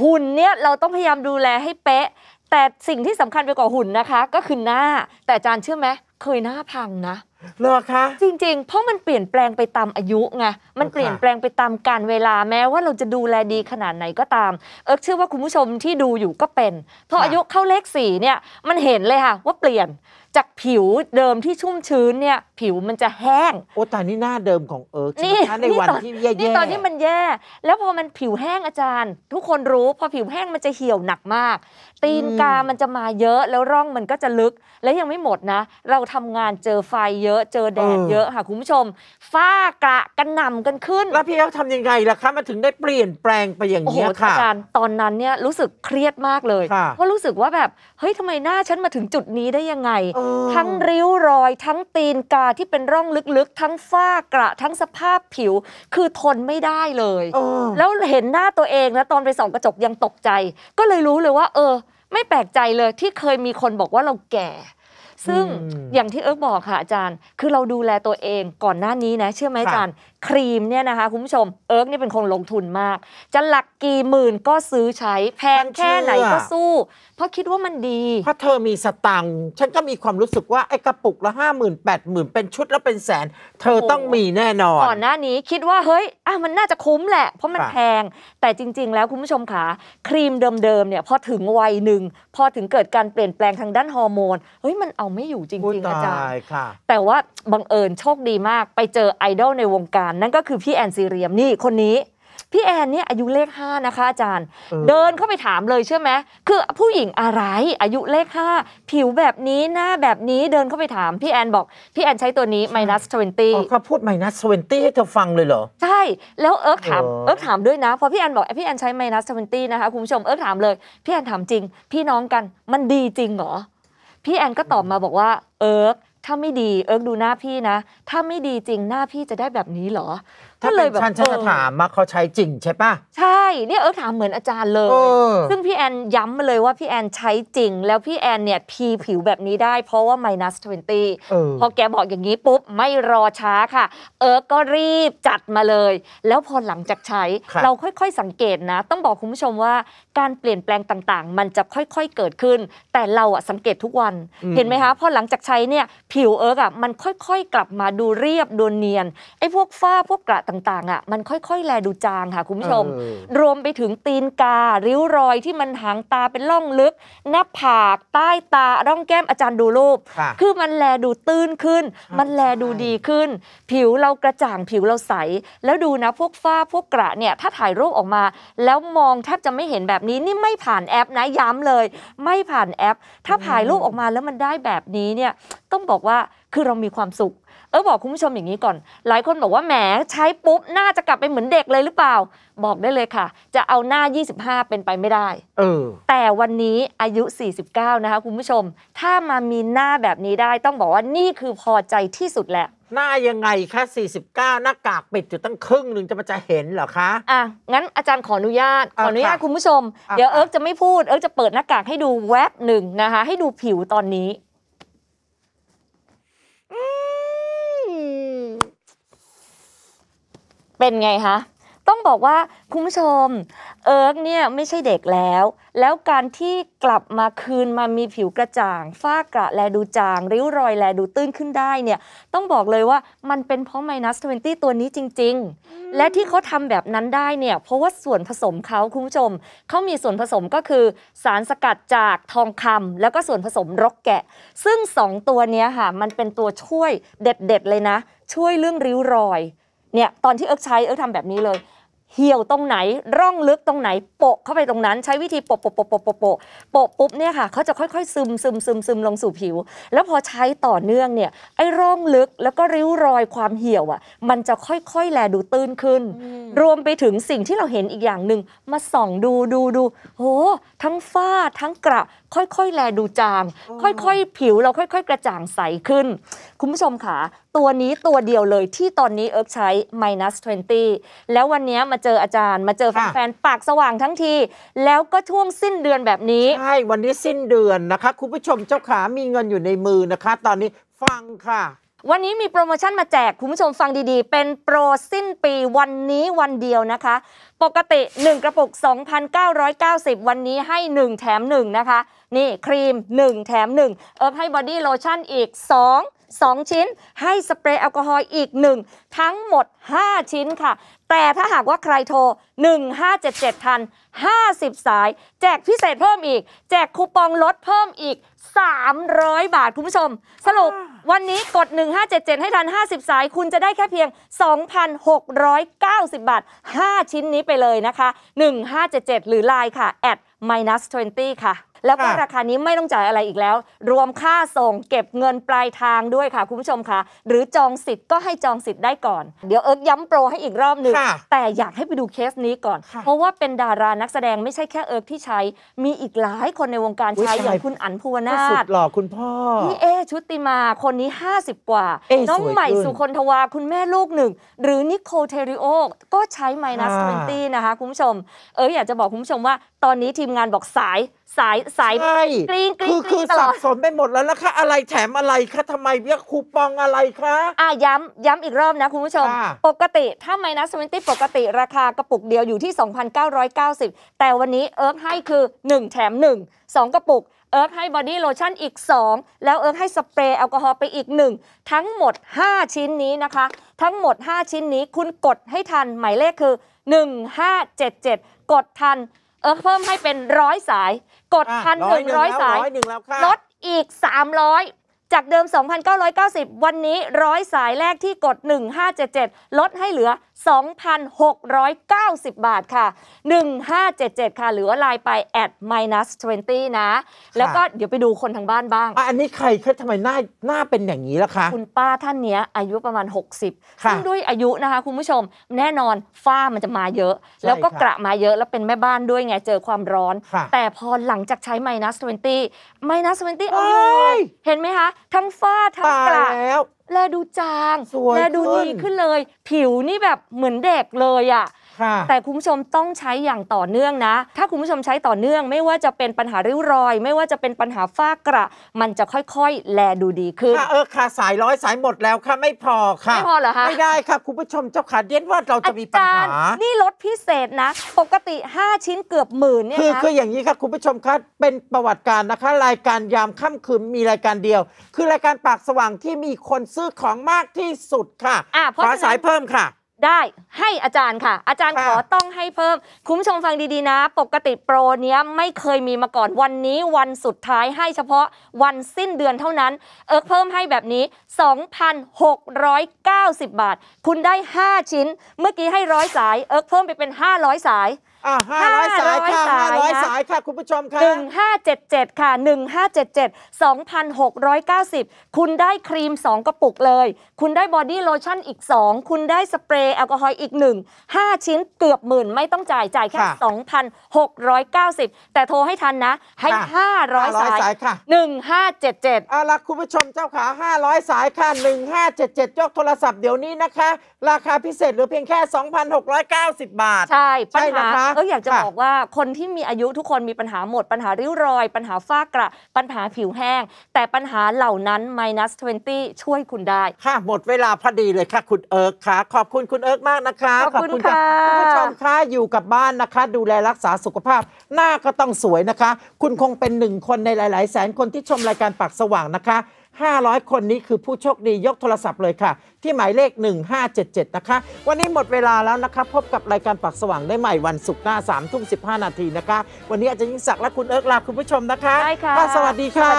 B: หุ่นเนี่ยเราต้องพยายามดูแลให้เป๊ะ แต่สิ่งที่สำคัญไปกว่าหุ่นนะคะ ก็คือหน้า แต่อาจารย์เชื่อไหมเคยหน้าพังนะเหรอคะจริงๆ เพราะมันเปลี่ยนแปลงไปตามอายุไง มันเปลี่ยนแปลงไปตามการเวลาแม้ว่าเราจะดูแลดีขนาดไหนก็ตาม เอิร์กเชื่อว่าคุณผู้ชมที่ดูอยู่ก็เป็นพออายุเข้าเลขสี่เนี่ยมันเห็นเลยค่ะว่าเปลี่ยนจากผิวเดิมที่ชุ่มชื้นเนี่ยผิวมันจะแห้ง โอ้แต่นี่หน้าเดิมของเอิร์กนี่ในวันที่แย่ๆนี่ตอนที่มันแย่ แล้วพอมันผิวแห้งอาจารย์ ทุกคนรู้พอผิวแห้งมันจะเหี่ยวหนักมาก ตีนกา มันจะมาเยอะแล้วร่องมันก็จะลึกและยังไม่หมดนะ เราทำงานเจอไฟเยอะ เจอแดดเยอะค่ะคุณผู้ชม ฝ้ากระกันนำกันขึ้นแล้วพี่เอิร์กทำยังไงล่ะคะมาถึงได้เปลี่ยนแปลงไปอย่างนี้ค่ะอาจารย์ตอนนั้นเนี่ยรู้สึกเครียดมากเลยเพราะรู้สึกว่าแบบเฮ้ยทำไมหน้าฉันมาถึงจุดนี้ได้ยังไง ทั้งริ้วรอย ทั้งตีนกาที่เป็นร่องลึกๆ ทั้งฝ้ากระ ทั้งสภาพผิว คือทนไม่ได้เลย แล้วเห็นหน้าตัวเองนะตอนไปส่องกระจกยังตกใจ ก็เลยรู้เลยว่าเออ ไม่แปลกใจเลย ที่เคยมีคนบอกว่าเราแก่ ซึ่งอย่างที่เอิร์กบอกค่ะอาจารย์ คือเราดูแลตัวเอง ก่อนหน้านี้นะ เชื่อไหมอาจารย์ครีมเนี่ยนะคะคุณผู้ชม เอิร์กนี่เป็นคนลงทุนมาก จะหลักกี่หมื่นก็ซื้อใช้แพงแค่ไหนก็สู้ เพราะคิดว่ามันดี เพราะเธอมีสต
A: ังค์ฉันก็มีความรู้สึกว่าไอ้กระปุกละห้าหมื่นแปดหมื่นเป็นชุดแล้วเป็นแสน เธอต้องมีแน่นอน ก่อน
B: หน้านี้คิดว่าเฮ้ย อ่ะ มันน่าจะคุ้มแหละ เพราะมันแพงแต่จริง ๆ แล้วคุณผู้ชมขาครีมเดิมๆเนี่ยพอถึงวัยหนึ่งพอถึงเกิดการเปลี่ยนแปลงทางด้านฮอร์โมนเฮ้ยมันเอาไม่อยู่จริงๆอาจารย์แต่ว่าบังเอิญโชคดีมากไปเจอไอดอลในวงการารย์นั่นก็คือพี่แอนซีเรียมนี่ คนนี้ พี่แอนเนี่ยอายุเลขห้านะคะ อาจารย์ เดินเข้าไปถามเลยเชื่อไหมคือผู้หญิงอะไรอายุเลขห้าผิวแบบนี้หน้าแบบนี้เดินเข้าไปถามพี่แอนบอกพี่แอนใช้ตัวนี้ minus ้เขาพูด minus ี้ให้เธอฟังเลยเหรอใช่แล้วเอิร์กถามเอิร์กถามด้วยนะพอพี่แอนบอกพี่แอนใช้ minus ี้นะคะคุณผู้ชมเอิร์กถามเลย พี่แอนถามจริงพี่น้องกันมันดีจริงเหรอพี่แอนก็ตอบมาบอกว่าเอิร์กถ้าไม่ดี เอิร์กดูหน้าพี่นะ ถ้าไม่ดีจริงหน้าพี่จะได้แบบนี้เหรอถ้าเลยแบบฉันฉันจะถา
A: มมาเขาใช้จริงใช่ปะ
B: ใช่เนี่ยเออถามเหมือนอาจารย์เลย ซึ่งพี่แอน ย้ำมาเลยว่าพี่แอนใช้จริง แล้วพี่แอนเนี่ยพีผิวแบบนี้ได้ เพราะว่า minus 20พอแกบอกอย่างนี้ปุ๊บไม่รอช้าค่ะ เออก็รีบจัดมาเลย แล้วพอหลังจากใช้เราค่อยๆสังเกตนะ ต้องบอกคุณผู้ชมว่าการเปลี่ยนแปลงต่างๆ มันจะค่อยๆเกิดขึ้นแต่เราอะสังเกตทุกวันเห็นไหมคะ พอหลังจากใช้เนี่ยผิวเอิร์กอะมันค่อยๆกลับมาดูเรียบดูเนียนไอ้พวกฝ้าพวกกระต่างๆอ่ะมันค่อยๆ แลดูจาง ค่ะคุณ ผู้ชม รวมไปถึงตีนการิ้วรอยที่มัน หาง ตาเป็นร่องลึก หน้าผากใต้ตาร่อง แก้มอาจารย์ดู รูป คือมันแลดูตื้นขึ้น มันแลดูดีขึ้น ผิวเรากระจ่างผิวเราใส แล้วดูนะพวกฝ้าพวกกระเนี่ย ถ้าถ่ายรูปออกมาแล้วมองแทบจะไม่เห็นแบบนี้นี่ไม่ผ่านแอปนะย้ำเลย ไม่ผ่านแอปถ้าถ่ายรูปออกมาแล้วมันได้แบบนี้เนี่ยต้องบอกว่าคือเรามีความสุขเออบอกคุณผู้ชมอย่างนี้ก่อน หลายคนบอกว่าแหมใช้ปุ๊บหน้าจะกลับไปเหมือนเด็กเลยหรือเปล่า บอกได้เลยค่ะ จะเอาหน้า 25 เป็นไปไม่ได้เออแต่วันนี้อายุ49นะคะคุณผู้ชม ถ้ามามีหน้าแบบนี้ได้ต้องบอกว่านี่คือพอใจที่สุดแหละหน้ายังไงคะ 49 หน้ากากปิดอยู่ตั้งครึ่งหนึ่งจะมาจะเห็นเหรอคะอ่ะงั้นอาจารย์ขออนุญาต ขออนุญาตคุณผู้ชมเดี๋ยวเอิร์กจะไม่พูดเอิร์กจะเปิดหน้ากากให้ดูแวบหนึ่งนะคะ ให้ดูผิวตอนนี้เป็นไงคะต้องบอกว่าคุณผู้ชม เอิร์กเนี่ยไม่ใช่เด็กแล้ว แล้วการที่กลับมาคืนมามีผิวกระจ่าง ฝ้ากระ แลดูจาง ริ้วรอยแลดูตื้นขึ้นได้เนี่ยต้องบอกเลยว่ามันเป็นเพราะไมนัสทเวนตี้ตัวนี้จริงๆ และที่เขาทำแบบนั้นได้เนี่ยเพราะว่าส่วนผสมเขาคุณผู้ชม เขามีส่วนผสมก็คือ สารสกัดจากทองคำแล้วก็ส่วนผสมรกแกะ ซึ่ง 2 ตัวนี้ค่ะมันเป็นตัวช่วยเด็ดๆเลยนะ ช่วยเรื่องริ้วรอยเนี่ยตอนที่เอิ๊กใช้เอิ๊กทำแบบนี้เลย เหี่ยวตรงไหนร่องลึกตรงไหนโปะเข้าไปตรงนั้นใช้วิธีโปะโปะโปะโปะโปะโปะโปะปุ๊บเนี่ยค่ะเขาจะค่อยๆซึมซึมซึมซึมลงสู่ผิว แล้วพอใช้ต่อเนื่องเนี่ย ไอ้ร่องลึกแล้วก็ริ้วรอยความเหี่ยวอ่ะ มันจะค่อยๆแลดูตื้นขึ้น รวมไปถึงสิ่งที่เราเห็นอีกอย่างหนึ่งมาส่องดูดูดูโห ทั้งฝ้าทั้งกระค่อย ๆ แลดูจางค่อย ๆ ผิวเราค่อยๆ กระจ่างใสขึ้น คุณผู้ชมค่ะ ตัวนี้ตัวเดียวเลยที่ตอนนี้เอิร์กใช้ minus 20แล้ววันนี้มาเจออาจารย์ มาเจอแฟนๆ ปากสว่างทั้งที แล้วก็ช่วงสิ้นเดือนแบบนี้ ใช่ วันนี้สิ้นเดือนนะคะ คุณผู้ชมเจ้าขามีเงินอยู่ในมือนะคะ ตอนนี้ฟังค่ะ วันนี้มีโปรโมชั่นมาแจกคุณผู้ชมฟังดีๆ เป็นโปรสิ้นปีวันนี้วันเดียวนะคะปกติ 1 กระปุก 2,990 วันนี้ให้ 1 แถม 1 นะคะ นี่ครีม 1 แถม1เอิร์ให้บอดี้โลชั่นอีก2 2 ชิ้น ให้สเปรย์แอลกอฮอล์อีก 1 ทั้งหมด 5 ชิ้นค่ะ แต่ถ้าหากว่าใครโทร1577 ทัน 50 สาย แจกพิเศษเพิ่มอีก แจกคูปองลดเพิ่มอีก300 บาท คุณผู้ชม สรุป วันนี้กด 1577 ให้ทัน 50 สาย คุณจะได้แค่เพียง 2,690 บาท 5 ชิ้นนี้ไปเลยนะคะ 1577 หรือไลน์ค่ะ at minus 20ค่ะแล้วก็ราคานี้ไม่ต้องจ่ายอะไรอีกแล้ว รวมค่าส่งเก็บเงินปลายทางด้วยค่ะ คุณผู้ชมคะหรือจองสิทธิ์ก็ให้จองสิทธิ์ได้ก่อนเดี๋ยวเอิร์กย้ำโปรให้อีกรอบหนึ่งแต่อยากให้ไปดูเคสนี้ก่อน เพราะว่าเป็นดารานักแสดงไม่ใช่แค่เอิร์กที่ใช้ มีอีกหลายคนในวงการใช้อย่างคุณอั๋นภูวนาถสุดหล่อคุณพ่อพี่เอชุติมาคนนี้ 50 กว่า น้องใหม่สุคนทวาคุณแม่ลูกหนึ่งหรือนิโคเทริโอก็ใช้ไมนัสเวนตี้นะคะคุณผู้ชมเอิร์กอยากจะบอกคุณผู้ชมว่า ตอนนี้ทีมงานบอกสายสายสาย่กรี๊งกรี๊คือคือสับสนไปหมดแล้วนะคะอะไรแถมอะไรคะทำไมเรียกคูปองอะไรคะอ่ะ ย้ำย้ำอีกรอบนะคุณผู้ชม ปกติถ้าไมนัสวินตี้ปกติราคากระปุกเดียวอยู่ที่ 2,990 แต่วันนี้เอิร์กให้คือ 1 แถม 1 2 กระปุก เอิร์กให้บอดี้โลชั่นอีก 2 แล้วเอิร์กให้สเปรย์แอลกอฮอล์ไปอีก 1 ทั้งหมด 5 ชิ้นนี้นะคะ ทั้งหมด 5 ชิ้นนี้คุณกดให้ทัน หมายเลขคือ 1577 กดทันเออเพิ่มให้เป็นร้อยสาย กดพันหนึ่งร้อยสาย ลดอีก 300 จากเดิม 2,990 วันนี้ร้อยสายแรกที่กด 1577 ลดให้เหลือ2,690 บาทค่ะ 1577 ค่ะหรือว่าไลน์ไป at minus 20 นะ แล้วก็เดี๋ยวไปดูคนทางบ้านบ้าง อันนี้ใครคทำไมหน้าหน้าเป็นอย่างนี้ล่ะคะ คุณป้าท่านเนี้ย อายุประมาณ 60ซึ่งด้วยอายุนะคะ คุณผู้ชมแน่นอน ฝ้ามันจะมาเยอะ แล้วก็กระมาเยอะแล้วเป็นแม่บ้านด้วยไง เจอความร้อน แต่พอหลังจากใช้ minus 20 minus 20เอาเเอ้ยเห็นไหมคะ ทั้งฝ้าทั้งกระแลดูจางแลดูดีขึ้นเลย ผิวนี่แบบเหมือนเด็กเลยอ่ะแต่คุณผู้ชมต้องใช้อย่างต่อเนื่องนะ ถ้าคุณผู้ชมใช้ต่อเนื่องไม่ว่าจะเป็นปัญหาริ้วรอย ไม่ว่าจะเป็นปัญหาฝ้ากระ มันจะค่อยๆ แลดูดี ขึ้น ค่ะ เออค่ะสายร้อยสายหมดแล้วค่ะไม่พอค่ะไม่พอเหรอคะไม่ได้ค่ะ คุณผู้ชมเจ้าค่ะเดียนว่าเราจะมีปัญหานี่ลดพิเศษนะ ปกติ 5 ชิ้นเกือบหมื่นเนี่ยคือคืออย่
A: างนี้ค่ะคุณผู้ชมคะเป็นประวัติการนะคะ รายการยามค่ำคืนมีรายการเดียว คือรายการปากสว่างที่มีคนซื้อของมากที่สุดค่ะะขอสายเพิ่มค่ะ
B: ได้ให้อาจารย์ค่ะ อาจารย์ขอต้องให้เพิ่ม คุ้มชมฟังดีๆนะ ปกติโปรเนี้ยไม่เคยมีมาก่อนวันนี้วันสุดท้ายให้เฉพาะวันสิ้นเดือนเท่านั้นเอิร์กเพิ่มให้แบบนี้ 2,690 บาท คุณได้ 5 ชิ้นเมื่อกี้ให้ร้อยสาย เอิร์กเพิ่มไปเป็น 500 สายอ่ะห้าร้อยสายค่ะห้าร้อยสายค่ะ คุณผู้ชมค่ะหนึ่งห้าเจ็ดเจ็ดค่ะหนึ่งห้าเจ็ดเจ็ดสองพันหกร้อยเก้าสิบคุณได้ครีมสองกระปุกเลย คุณได้บอดี้โลชั่นอีกสองคุณได้สเปรย์แอลกอฮอล์อีกหนึ่งห้าชิ้นเกือบหมื่นไม่ต้องจ่ายจ่ายแค่สองพันหกร้อยเก้าสิบแต่โทรให้ทันนะ ให้ห้าร้อยสายค่ะหนึ่งห้าเจ็ดเจ็
A: ดเอาละคุณผู้ชมเจ้าขาห้าร้อยสายค่ะหนึ่งห้าเจ็ดเจ็ดยกโทรศัพท์เดี๋ยวนี้นะคะ
B: ราคาพิเศษหรือเพียงแค่สองพันหกร้อยเก้าสิบบาท ใช่ใช่นะคะก็อยากจะบอกว่าคนที่มีอายุทุกคนมีปัญหาหมด ปัญหาริ้วรอย ปัญหาฝ้ากระ ปัญหาผิวแห้ง แต่ปัญหาเหล่านั้น minus 20ช่วยคุณได้ ค่ะ หมดเวลาพอดี
A: เลยค่ะคุณเอิร์กค่ะ ขอบคุณ คุณเอิร์กมากนะคะ ขอบคุณค่ะคุณผู้ชม
B: ค่ะอยู่กับบ้านนะคะ ดูแลรักษาสุข
A: ภาพ หน้าก็ต้องสวยนะคะ คุณคงเป็นหนึ่งคนในหลาย ๆ แสนคนที่ชมรายการปากสว่างนะคะ500 คนนี้คือผู้โชคดียกโทรศัพท์เลยค่ะ ที่หมายเลข 1577 นะคะ วันนี้หมดเวลาแล้วนะคะพบกับรายการปักสว่างได้ใหม่วันศุกร์หน้า3ทุ่ม15 นาทีนะคะ วันนี้อาจารย์ยิ่งศักดิ์และคุณเอิร์กลาคุณผู้ชมนะคะใช่ค่ะ สวัสดีค่ะ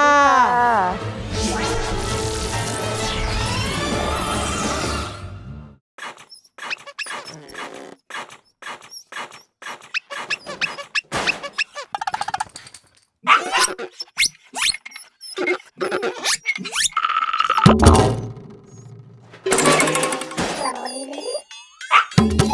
D: you Thank you.